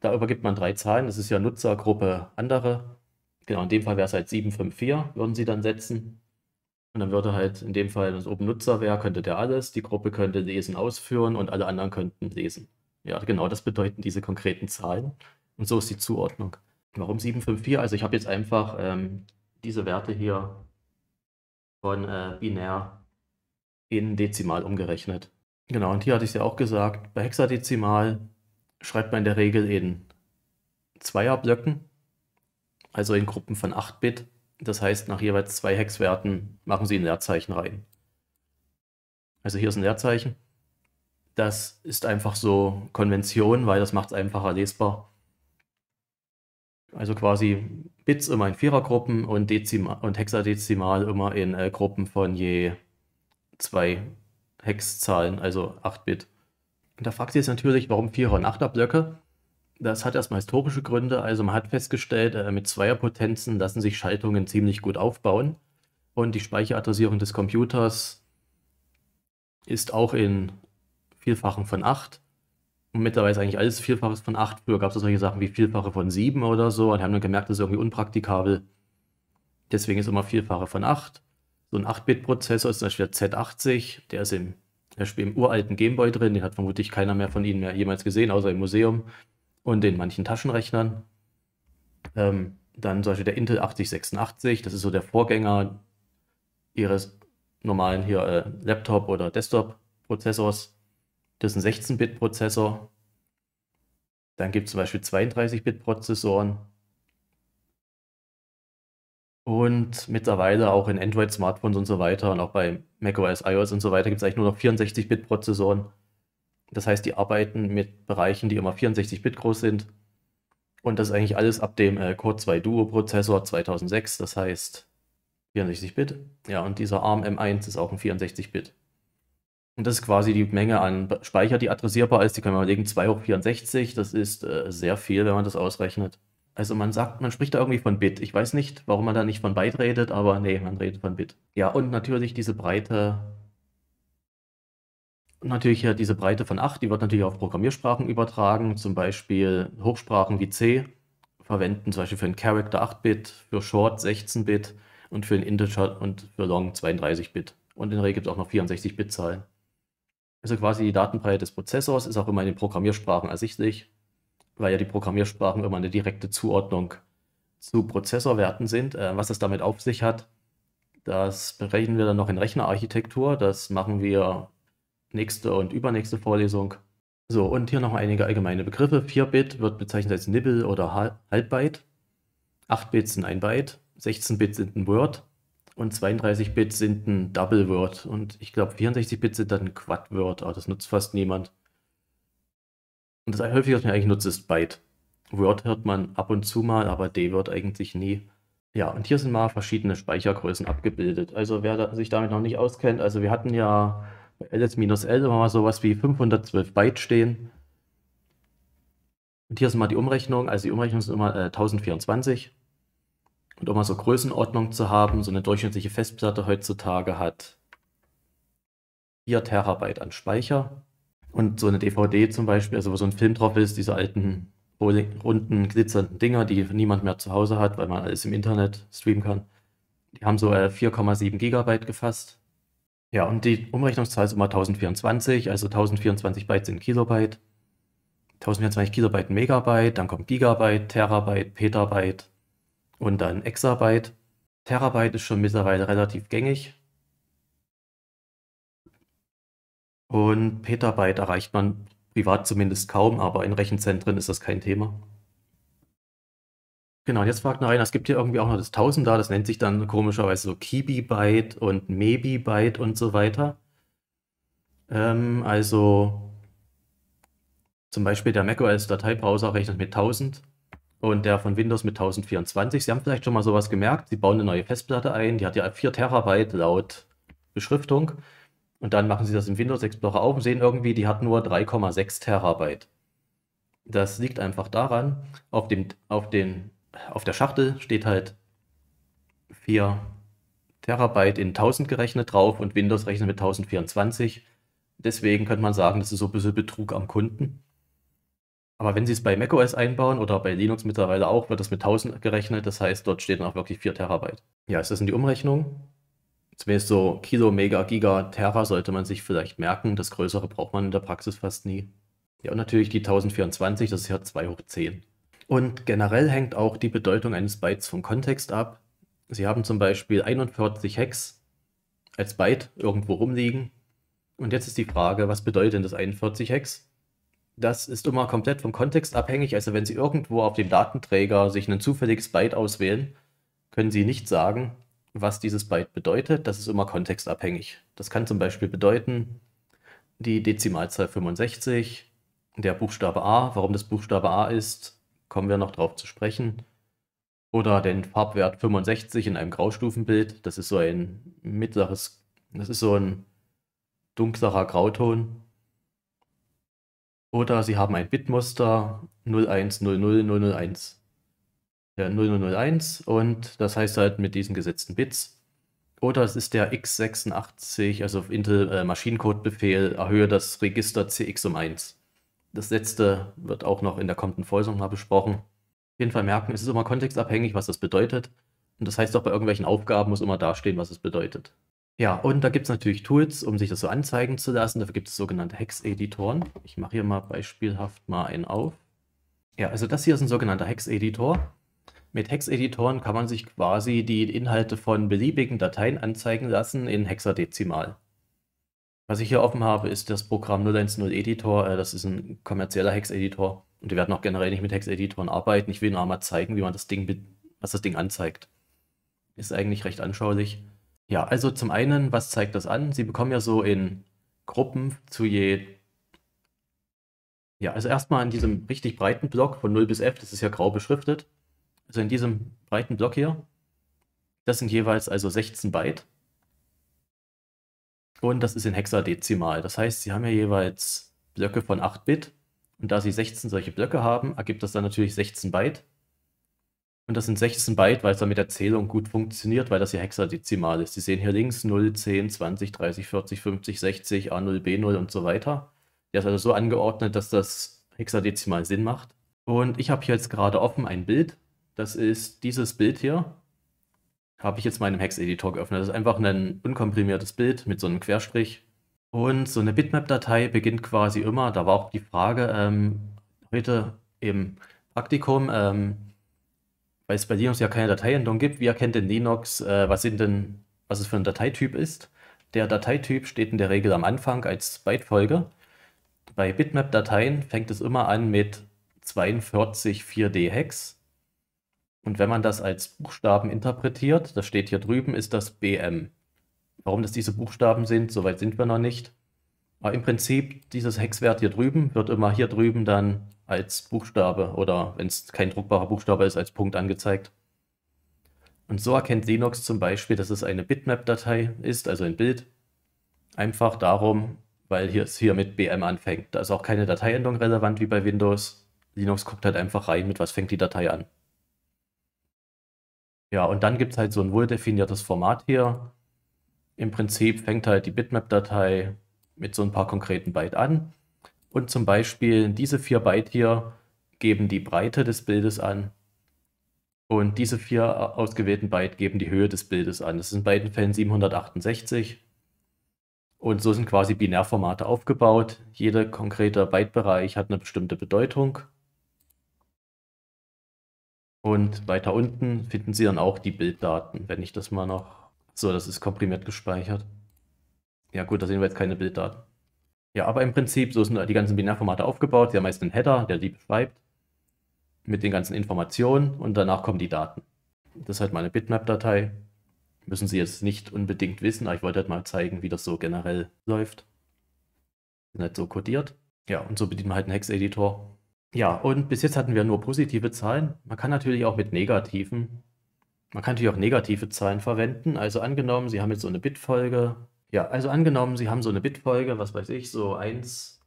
da übergibt man drei Zahlen. Das ist ja Nutzergruppe andere. Genau, in dem Fall wäre es halt 754, würden sie dann setzen. Und dann würde halt in dem Fall, das oben Nutzer wäre, könnte der alles, die Gruppe könnte lesen, ausführen und alle anderen könnten lesen. Ja, genau das bedeuten diese konkreten Zahlen. Und so ist die Zuordnung. Warum 754? Also ich habe jetzt einfach ähm, diese Werte hier von äh, binär in dezimal umgerechnet. Genau, und hier hatte ich es ja auch gesagt, bei hexadezimal schreibt man in der Regel in Zweierblöcken, also in Gruppen von 8 Bit. Das heißt, nach jeweils zwei Hexwerten machen Sie ein Leerzeichen rein. Also hier ist ein Leerzeichen. Das ist einfach so Konvention, weil das macht es einfacher lesbar. Also quasi Bits immer in Vierergruppen und, und Hexadezimal immer in äh, Gruppen von je zwei Hexzahlen, also 8 Bit. Und da fragt sich jetzt natürlich, warum Vierer- und Achterblöcke? Das hat erstmal historische Gründe. Also man hat festgestellt, äh, mit Zweierpotenzen lassen sich Schaltungen ziemlich gut aufbauen. Und die Speicheradressierung des Computers ist auch in Vielfachen von 8. Und mittlerweile eigentlich alles Vielfaches von 8. Früher gab es solche Sachen wie Vielfache von 7 oder so. Und haben dann gemerkt, das ist irgendwie unpraktikabel. Deswegen ist immer Vielfache von 8. So ein 8-Bit-Prozessor ist zum Beispiel der Z80. Der ist im der spielt im uralten Gameboy drin, den hat vermutlich keiner mehr von Ihnen mehr jemals gesehen, außer im Museum und in manchen Taschenrechnern. Ähm, dann zum Beispiel der Intel 8086, das ist so der Vorgänger Ihres normalen hier äh, Laptop- oder Desktop-Prozessors. Das ist ein 16-Bit-Prozessor. Dann gibt es zum Beispiel 32-Bit-Prozessoren. Und mittlerweile auch in Android-Smartphones und so weiter und auch bei macOS, iOS und so weiter gibt es eigentlich nur noch 64-Bit-Prozessoren. Das heißt, die arbeiten mit Bereichen, die immer 64-Bit groß sind. Und das ist eigentlich alles ab dem äh, Core 2 Duo Prozessor 2006, das heißt 64-Bit. Ja, und dieser ARM M1 ist auch ein 64-Bit. Und das ist quasi die Menge an Speicher, die adressierbar ist. Die können wir überlegen, 2 hoch 64, das ist äh, sehr viel, wenn man das ausrechnet. Also man sagt, man spricht da irgendwie von Bit. Ich weiß nicht, warum man da nicht von Byte redet, aber nee, man redet von Bit. Ja, und natürlich diese Breite, natürlich ja diese Breite von 8, die wird natürlich auf Programmiersprachen übertragen. Zum Beispiel Hochsprachen wie C verwenden zum Beispiel für einen Character 8-Bit, für Short 16-Bit und für einen Integer und für Long 32-Bit. Und in der Regel gibt es auch noch 64-Bit-Zahlen. Also quasi die Datenbreite des Prozessors ist auch immer in den Programmiersprachen ersichtlich weil ja die Programmiersprachen immer eine direkte Zuordnung zu Prozessorwerten sind. Äh, was das damit auf sich hat, das berechnen wir dann noch in Rechnerarchitektur. Das machen wir nächste und übernächste Vorlesung. So, und hier noch einige allgemeine Begriffe. 4-Bit wird bezeichnet als Nibble oder Halbbyte. 8-Bit sind ein Byte, 16-Bit sind ein Word und 32-Bit sind ein Double Word. Und ich glaube, 64-Bit sind dann ein Quad Word, aber das nutzt fast niemand. Und das häufigste, was man eigentlich nutzt, ist Byte. Word hört man ab und zu mal, aber D-Word eigentlich nie. Ja, und hier sind mal verschiedene Speichergrößen abgebildet. Also wer da, sich damit noch nicht auskennt, also wir hatten ja bei ls-l immer mal sowas wie 512 Byte stehen. Und hier sind mal die Umrechnung. Also die Umrechnung sind immer äh, 1024. Und um mal so Größenordnung zu haben, so eine durchschnittliche Festplatte heutzutage hat 4 Terabyte an Speicher. Und so eine DVD zum Beispiel, also wo so ein Film drauf ist, diese alten runden, glitzernden Dinger, die niemand mehr zu Hause hat, weil man alles im Internet streamen kann. Die haben so 4,7 äh, Gigabyte gefasst. Ja, und die Umrechnungszahl ist immer 1024, also 1024 Byte sind Kilobyte. 1024 Kilobyte Megabyte, dann kommt Gigabyte, Terabyte, Petabyte und dann Exabyte. Terabyte ist schon mittlerweile relativ gängig. Und Petabyte erreicht man privat zumindest kaum, aber in Rechenzentren ist das kein Thema. Genau, jetzt fragt noch einer, es gibt hier irgendwie auch noch das Tausender, das nennt sich dann komischerweise so Kibibyte und Maybebyte und so weiter. Ähm, also zum Beispiel der macOS-Dateibrowser rechnet mit 1000 und der von Windows mit 1024. Sie haben vielleicht schon mal sowas gemerkt, Sie bauen eine neue Festplatte ein, die hat ja 4 Terabyte laut Beschriftung und dann machen sie das im Windows Explorer auf und sehen irgendwie, die hat nur 3,6 Terabyte. Das liegt einfach daran, auf, dem, auf, den, auf der Schachtel steht halt 4 Terabyte in 1000 gerechnet drauf und Windows rechnet mit 1024. Deswegen könnte man sagen, das ist so ein bisschen Betrug am Kunden. Aber wenn Sie es bei macOS einbauen oder bei Linux mittlerweile auch, wird das mit 1000 gerechnet. Das heißt, dort steht dann auch wirklich 4 Terabyte. Ja, ist das in die Umrechnung? Zumindest so Kilo, Mega, Giga, Terra sollte man sich vielleicht merken. Das Größere braucht man in der Praxis fast nie. Ja, und natürlich die 1024, das ist ja 2 hoch 10. Und generell hängt auch die Bedeutung eines Bytes vom Kontext ab. Sie haben zum Beispiel 41 Hex als Byte irgendwo rumliegen. Und jetzt ist die Frage, was bedeutet denn das 41 Hex? Das ist immer komplett vom Kontext abhängig. Also wenn Sie irgendwo auf dem Datenträger sich ein zufälliges Byte auswählen, können Sie nicht sagen, was dieses Byte bedeutet, das ist immer kontextabhängig. Das kann zum Beispiel bedeuten, die Dezimalzahl 65, der Buchstabe A, warum das Buchstabe A ist, kommen wir noch drauf zu sprechen. Oder den Farbwert 65 in einem Graustufenbild, das ist so ein mittleres, das ist so ein dunklerer Grauton. Oder Sie haben ein Bitmuster 0100001 der 0001 und das heißt halt mit diesen gesetzten Bits. Oder es ist der x86, also Intel äh, Maschinencode-Befehl, erhöhe das Register CX um 1. Das letzte wird auch noch in der kommenden Vorlesung mal besprochen. Auf jeden Fall merken, es ist immer kontextabhängig, was das bedeutet. Und das heißt auch, bei irgendwelchen Aufgaben muss immer dastehen, was es bedeutet. Ja, und da gibt es natürlich Tools, um sich das so anzeigen zu lassen. Dafür gibt es sogenannte Hex-Editoren. Ich mache hier mal beispielhaft mal einen auf. Ja, also das hier ist ein sogenannter Hex-Editor. Mit Hexeditoren kann man sich quasi die Inhalte von beliebigen Dateien anzeigen lassen in hexadezimal. Was ich hier offen habe, ist das Programm 010 Editor. Äh, das ist ein kommerzieller Hexeditor. Und wir werden auch generell nicht mit Hexeditoren arbeiten. Ich will nur einmal zeigen, wie man das Ding, was das Ding anzeigt. Ist eigentlich recht anschaulich. Ja, also zum einen, was zeigt das an? Sie bekommen ja so in Gruppen zu je ja, also erstmal in diesem richtig breiten Block von 0 bis F, das ist ja grau beschriftet, also in diesem breiten Block hier, das sind jeweils also 16 Byte. Und das ist in hexadezimal. Das heißt, sie haben ja jeweils Blöcke von 8 Bit. Und da sie 16 solche Blöcke haben, ergibt das dann natürlich 16 Byte. Und das sind 16 Byte, weil es dann mit der Zählung gut funktioniert, weil das hier hexadezimal ist. Sie sehen hier links 0, 10, 20, 30, 40, 50, 60, A0, B0 und so weiter. Der ist also so angeordnet, dass das hexadezimal Sinn macht. Und ich habe hier jetzt gerade offen ein Bild das ist dieses Bild hier. Habe ich jetzt meinen Hex-Editor geöffnet. Das ist einfach ein unkomprimiertes Bild mit so einem Querstrich. Und so eine Bitmap-Datei beginnt quasi immer. Da war auch die Frage ähm, heute im Praktikum, ähm, weil es bei Linux ja keine Dateiendung gibt, wie erkennt denn Linux, äh, was, sind denn, was es für ein Dateityp ist? Der Dateityp steht in der Regel am Anfang als Bytefolge. Bei Bitmap-Dateien fängt es immer an mit 42 4D-Hex und wenn man das als Buchstaben interpretiert, das steht hier drüben, ist das BM. Warum das diese Buchstaben sind, soweit sind wir noch nicht. Aber im Prinzip, dieses Hexwert hier drüben wird immer hier drüben dann als Buchstabe oder wenn es kein druckbarer Buchstabe ist, als Punkt angezeigt. Und so erkennt Linux zum Beispiel, dass es eine Bitmap-Datei ist, also ein Bild. Einfach darum, weil hier es hier mit BM anfängt. Da ist auch keine Dateiendung relevant wie bei Windows. Linux guckt halt einfach rein, mit was fängt die Datei an. Ja, und dann gibt es halt so ein wohldefiniertes Format hier. Im Prinzip fängt halt die Bitmap-Datei mit so ein paar konkreten Byte an. Und zum Beispiel diese vier Byte hier geben die Breite des Bildes an. Und diese vier ausgewählten Byte geben die Höhe des Bildes an. Das sind in beiden Fällen 768. Und so sind quasi Binärformate aufgebaut. Jeder konkrete Bytebereich hat eine bestimmte Bedeutung. Und weiter unten finden Sie dann auch die Bilddaten, wenn ich das mal noch. So, das ist komprimiert gespeichert. Ja, gut, da sehen wir jetzt keine Bilddaten. Ja, aber im Prinzip, so sind die ganzen Binärformate aufgebaut. Sie haben meist einen Header, der die beschreibt, mit den ganzen Informationen und danach kommen die Daten. Das ist halt mal eine Bitmap-Datei. Müssen Sie jetzt nicht unbedingt wissen, aber ich wollte halt mal zeigen, wie das so generell läuft. Sind halt so kodiert. Ja, und so bedient man halt einen Hex-Editor. Ja, und bis jetzt hatten wir nur positive Zahlen. Man kann natürlich auch mit negativen, man kann natürlich auch negative Zahlen verwenden. Also angenommen, Sie haben jetzt so eine Bitfolge. Ja, also angenommen, Sie haben so eine Bitfolge, was weiß ich, so 1001.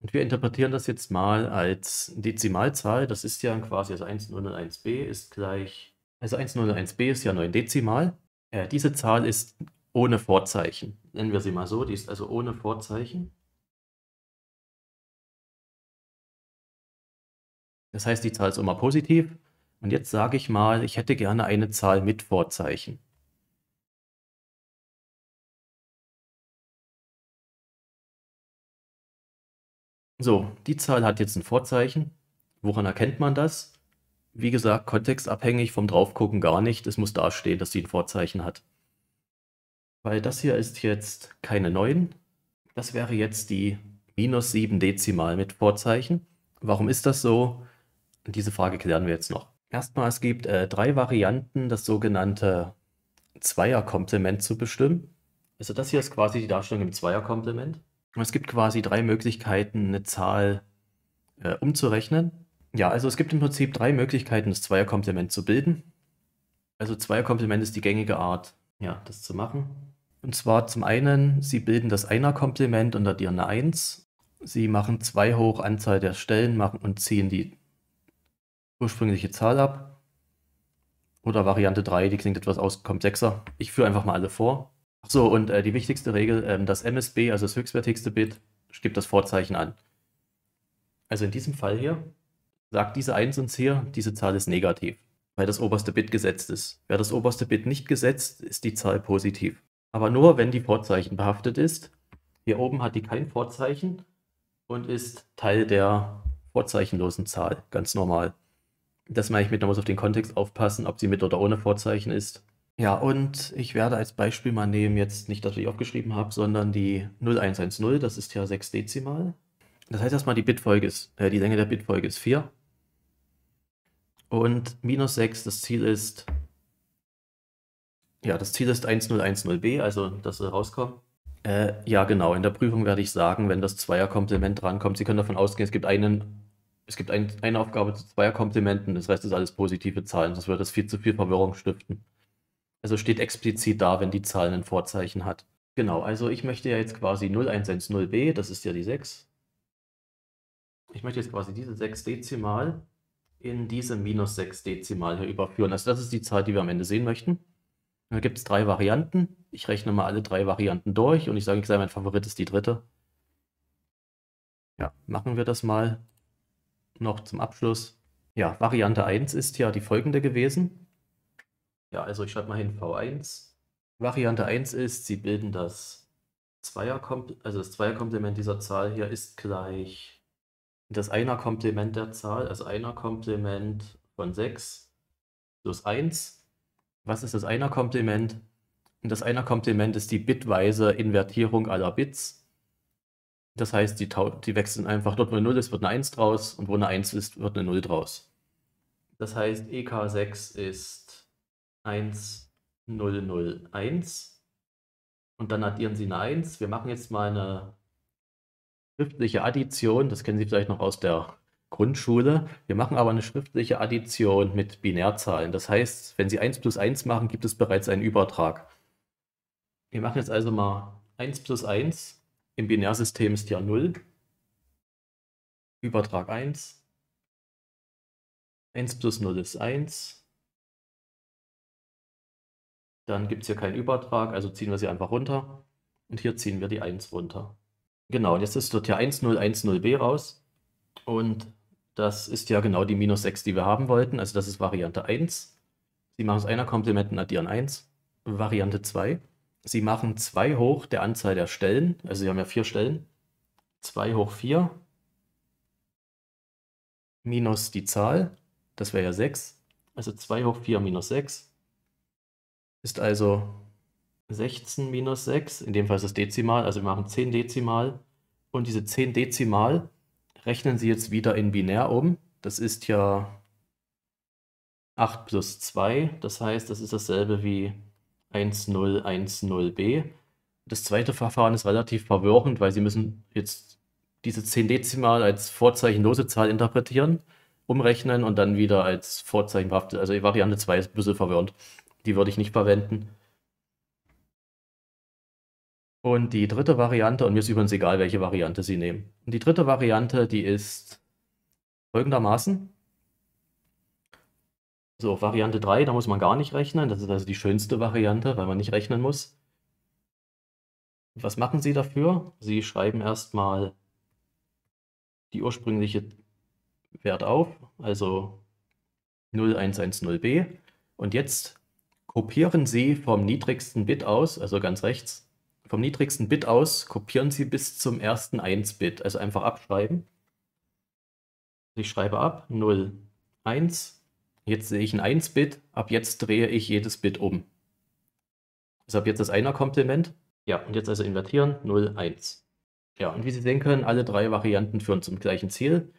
Und wir interpretieren das jetzt mal als Dezimalzahl. Das ist ja quasi, also 1001b ist gleich, also 1001b ist ja 9 Dezimal. Äh, diese Zahl ist ohne Vorzeichen. Nennen wir sie mal so, die ist also ohne Vorzeichen. Das heißt, die Zahl ist immer positiv. Und jetzt sage ich mal, ich hätte gerne eine Zahl mit Vorzeichen. So, die Zahl hat jetzt ein Vorzeichen. Woran erkennt man das? Wie gesagt, kontextabhängig vom Draufgucken gar nicht. Es muss dastehen, dass sie ein Vorzeichen hat. Weil das hier ist jetzt keine 9. Das wäre jetzt die minus 7 Dezimal mit Vorzeichen. Warum ist das so? Diese Frage klären wir jetzt noch. Erstmal, es gibt äh, drei Varianten, das sogenannte Zweierkomplement zu bestimmen. Also das hier ist quasi die Darstellung im Zweierkomplement. Es gibt quasi drei Möglichkeiten, eine Zahl äh, umzurechnen. Ja, also es gibt im Prinzip drei Möglichkeiten, das Zweierkomplement zu bilden. Also Zweierkomplement ist die gängige Art, ja, das zu machen. Und zwar zum einen, Sie bilden das Einerkomplement unter dir eine 1. Sie machen 2 hoch Anzahl der Stellen machen und ziehen die ursprüngliche Zahl ab. Oder Variante 3, die klingt etwas aus, kommt 6er. Ich führe einfach mal alle vor. So, und äh, die wichtigste Regel, ähm, das MSB, also das höchstwertigste Bit, gibt das Vorzeichen an. Also in diesem Fall hier sagt diese 1 uns hier, diese Zahl ist negativ, weil das oberste Bit gesetzt ist. Wäre das oberste Bit nicht gesetzt, ist die Zahl positiv. Aber nur, wenn die Vorzeichen behaftet ist. Hier oben hat die kein Vorzeichen und ist Teil der vorzeichenlosen Zahl, ganz normal. Das meine ich mit, man muss auf den Kontext aufpassen, ob sie mit oder ohne Vorzeichen ist. Ja, und ich werde als Beispiel mal nehmen, jetzt nicht das, was ich aufgeschrieben habe, sondern die 0110, das ist ja 6 Dezimal. Das heißt erstmal, die Bitfolge ist, äh, die Länge der Bitfolge ist 4. Und minus 6, das Ziel ist, ja, das Ziel ist 1010b, also dass sie rauskommen. Äh, ja, genau. In der Prüfung werde ich sagen, wenn das Zweierkomplement drankommt, Sie können davon ausgehen, es gibt einen es gibt ein, eine Aufgabe zu zweier Komplimenten, das Rest ist alles positive Zahlen, sonst würde das viel zu viel Verwirrung stiften. Also steht explizit da, wenn die Zahl ein Vorzeichen hat. Genau, also ich möchte ja jetzt quasi 0110b, das ist ja die 6. Ich möchte jetzt quasi diese 6 Dezimal in diese minus 6 Dezimal hier überführen. Also das ist die Zahl, die wir am Ende sehen möchten. Da gibt es drei Varianten. Ich rechne mal alle drei Varianten durch und ich sage, ich sage, mein Favorit ist die dritte. Ja, machen wir das mal noch zum Abschluss. Ja, Variante 1 ist ja die folgende gewesen. Ja, also ich schreibe mal hin V1. Variante 1 ist, sie bilden das Zweierkomplement, also das Zweierkomplement dieser Zahl hier ist gleich das Einerkomplement der Zahl, also Einerkomplement von 6 plus 1. Was ist das Einerkomplement? Und das Einerkomplement ist die bitweise Invertierung aller Bits. Das heißt, die, die wechseln einfach dort, wo eine 0 ist, wird eine 1 draus und wo eine 1 ist, wird eine 0 draus. Das heißt, EK6 ist 1, 0, 0, 1. Und dann addieren sie eine 1. Wir machen jetzt mal eine schriftliche Addition. Das kennen Sie vielleicht noch aus der Grundschule. Wir machen aber eine schriftliche Addition mit Binärzahlen. Das heißt, wenn Sie 1 plus 1 machen, gibt es bereits einen Übertrag. Wir machen jetzt also mal 1 plus 1 im Binärsystem ist ja 0. Übertrag 1. 1 plus 0 ist 1. Dann gibt es hier keinen Übertrag, also ziehen wir sie einfach runter. Und hier ziehen wir die 1 runter. Genau, und jetzt ist dort hier 1010b raus. Und das ist ja genau die minus 6, die wir haben wollten. Also das ist Variante 1. Sie machen es einer Komplementen, addieren 1. Variante 2. Sie machen 2 hoch der Anzahl der Stellen, also Sie haben ja 4 Stellen, 2 hoch 4 minus die Zahl, das wäre ja 6, also 2 hoch 4 minus 6 ist also 16 minus 6, in dem Fall ist das Dezimal, also wir machen 10 Dezimal und diese 10 Dezimal rechnen Sie jetzt wieder in binär um, das ist ja 8 plus 2, das heißt, das ist dasselbe wie 1010b. Das zweite Verfahren ist relativ verwirrend, weil Sie müssen jetzt diese 10 Dezimal als vorzeichenlose Zahl interpretieren, umrechnen und dann wieder als vorzeichenhafte. Also die Variante 2 ist ein bisschen verwirrend. Die würde ich nicht verwenden. Und die dritte Variante, und mir ist übrigens egal, welche Variante Sie nehmen. Und die dritte Variante, die ist folgendermaßen. So, Variante 3, da muss man gar nicht rechnen. Das ist also die schönste Variante, weil man nicht rechnen muss. Was machen Sie dafür? Sie schreiben erstmal die ursprüngliche Wert auf, also 0110b. Und jetzt kopieren Sie vom niedrigsten Bit aus, also ganz rechts, vom niedrigsten Bit aus kopieren Sie bis zum ersten 1-Bit, also einfach abschreiben. Ich schreibe ab 0, 1, Jetzt sehe ich ein 1-Bit, ab jetzt drehe ich jedes Bit um. Ist ab jetzt das Einer-Komplement. Ja, und jetzt also invertieren 0, 1. Ja, und wie Sie sehen können, alle drei Varianten führen zum gleichen Ziel.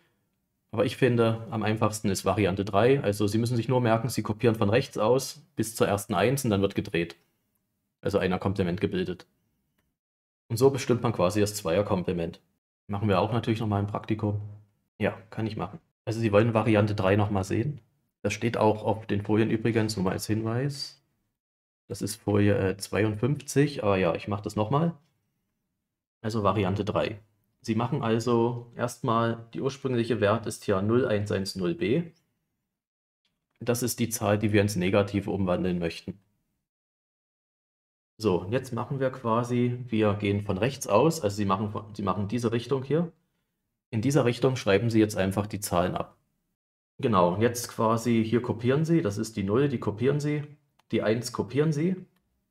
Aber ich finde, am einfachsten ist Variante 3. Also Sie müssen sich nur merken, Sie kopieren von rechts aus bis zur ersten 1 und dann wird gedreht. Also einer Komplement gebildet. Und so bestimmt man quasi das Zweier-Komplement. Machen wir auch natürlich nochmal im Praktikum. Ja, kann ich machen. Also Sie wollen Variante 3 nochmal sehen? Das steht auch auf den Folien übrigens, nur mal als Hinweis. Das ist Folie äh, 52, aber ja, ich mache das nochmal. Also Variante 3. Sie machen also erstmal, die ursprüngliche Wert ist hier 0110b. Das ist die Zahl, die wir ins Negative umwandeln möchten. So, und jetzt machen wir quasi, wir gehen von rechts aus, also Sie machen, Sie machen diese Richtung hier. In dieser Richtung schreiben Sie jetzt einfach die Zahlen ab. Genau, und jetzt quasi hier kopieren Sie, das ist die 0, die kopieren Sie, die 1 kopieren Sie.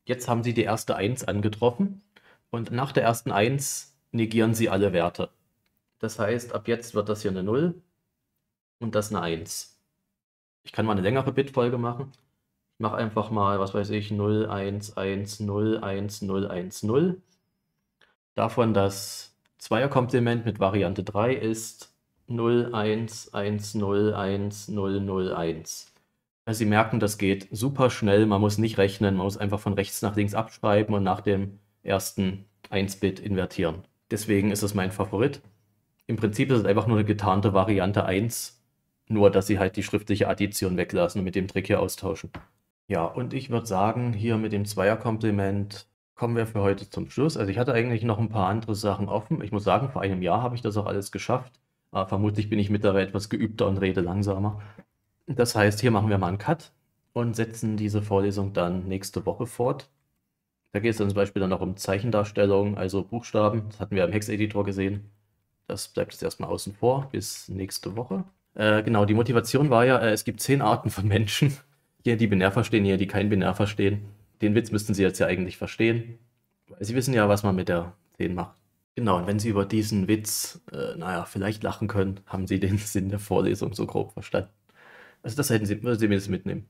Jetzt haben Sie die erste 1 angetroffen und nach der ersten 1 negieren Sie alle Werte. Das heißt, ab jetzt wird das hier eine 0 und das eine 1. Ich kann mal eine längere Bitfolge machen. Ich mache einfach mal, was weiß ich, 0, 1, 1, 0, 1, 0, 1, 0. Davon das Zweierkomplement mit Variante 3 ist 01101001. Also Sie merken, das geht super schnell. Man muss nicht rechnen, man muss einfach von rechts nach links abschreiben und nach dem ersten 1-Bit invertieren. Deswegen ist es mein Favorit. Im Prinzip ist es einfach nur eine getarnte Variante 1, nur dass sie halt die schriftliche Addition weglassen und mit dem Trick hier austauschen. Ja, und ich würde sagen, hier mit dem Zweierkompliment kommen wir für heute zum Schluss. Also ich hatte eigentlich noch ein paar andere Sachen offen. Ich muss sagen, vor einem Jahr habe ich das auch alles geschafft. Aber ah, vermutlich bin ich mittlerweile etwas geübter und rede langsamer. Das heißt, hier machen wir mal einen Cut und setzen diese Vorlesung dann nächste Woche fort. Da geht es dann zum Beispiel dann auch um Zeichendarstellung, also Buchstaben. Das hatten wir im Hex-Editor gesehen. Das bleibt jetzt erstmal außen vor bis nächste Woche. Äh, genau, die Motivation war ja, äh, es gibt zehn Arten von Menschen. Hier, die binär verstehen, hier, die kein binär verstehen. Den Witz müssten sie jetzt ja eigentlich verstehen. Sie wissen ja, was man mit der 10 macht. Genau, und wenn Sie über diesen Witz, äh, naja, vielleicht lachen können, haben Sie den <laughs> Sinn der Vorlesung so grob verstanden. Also das hätten Sie, müssen Sie mir das mitnehmen.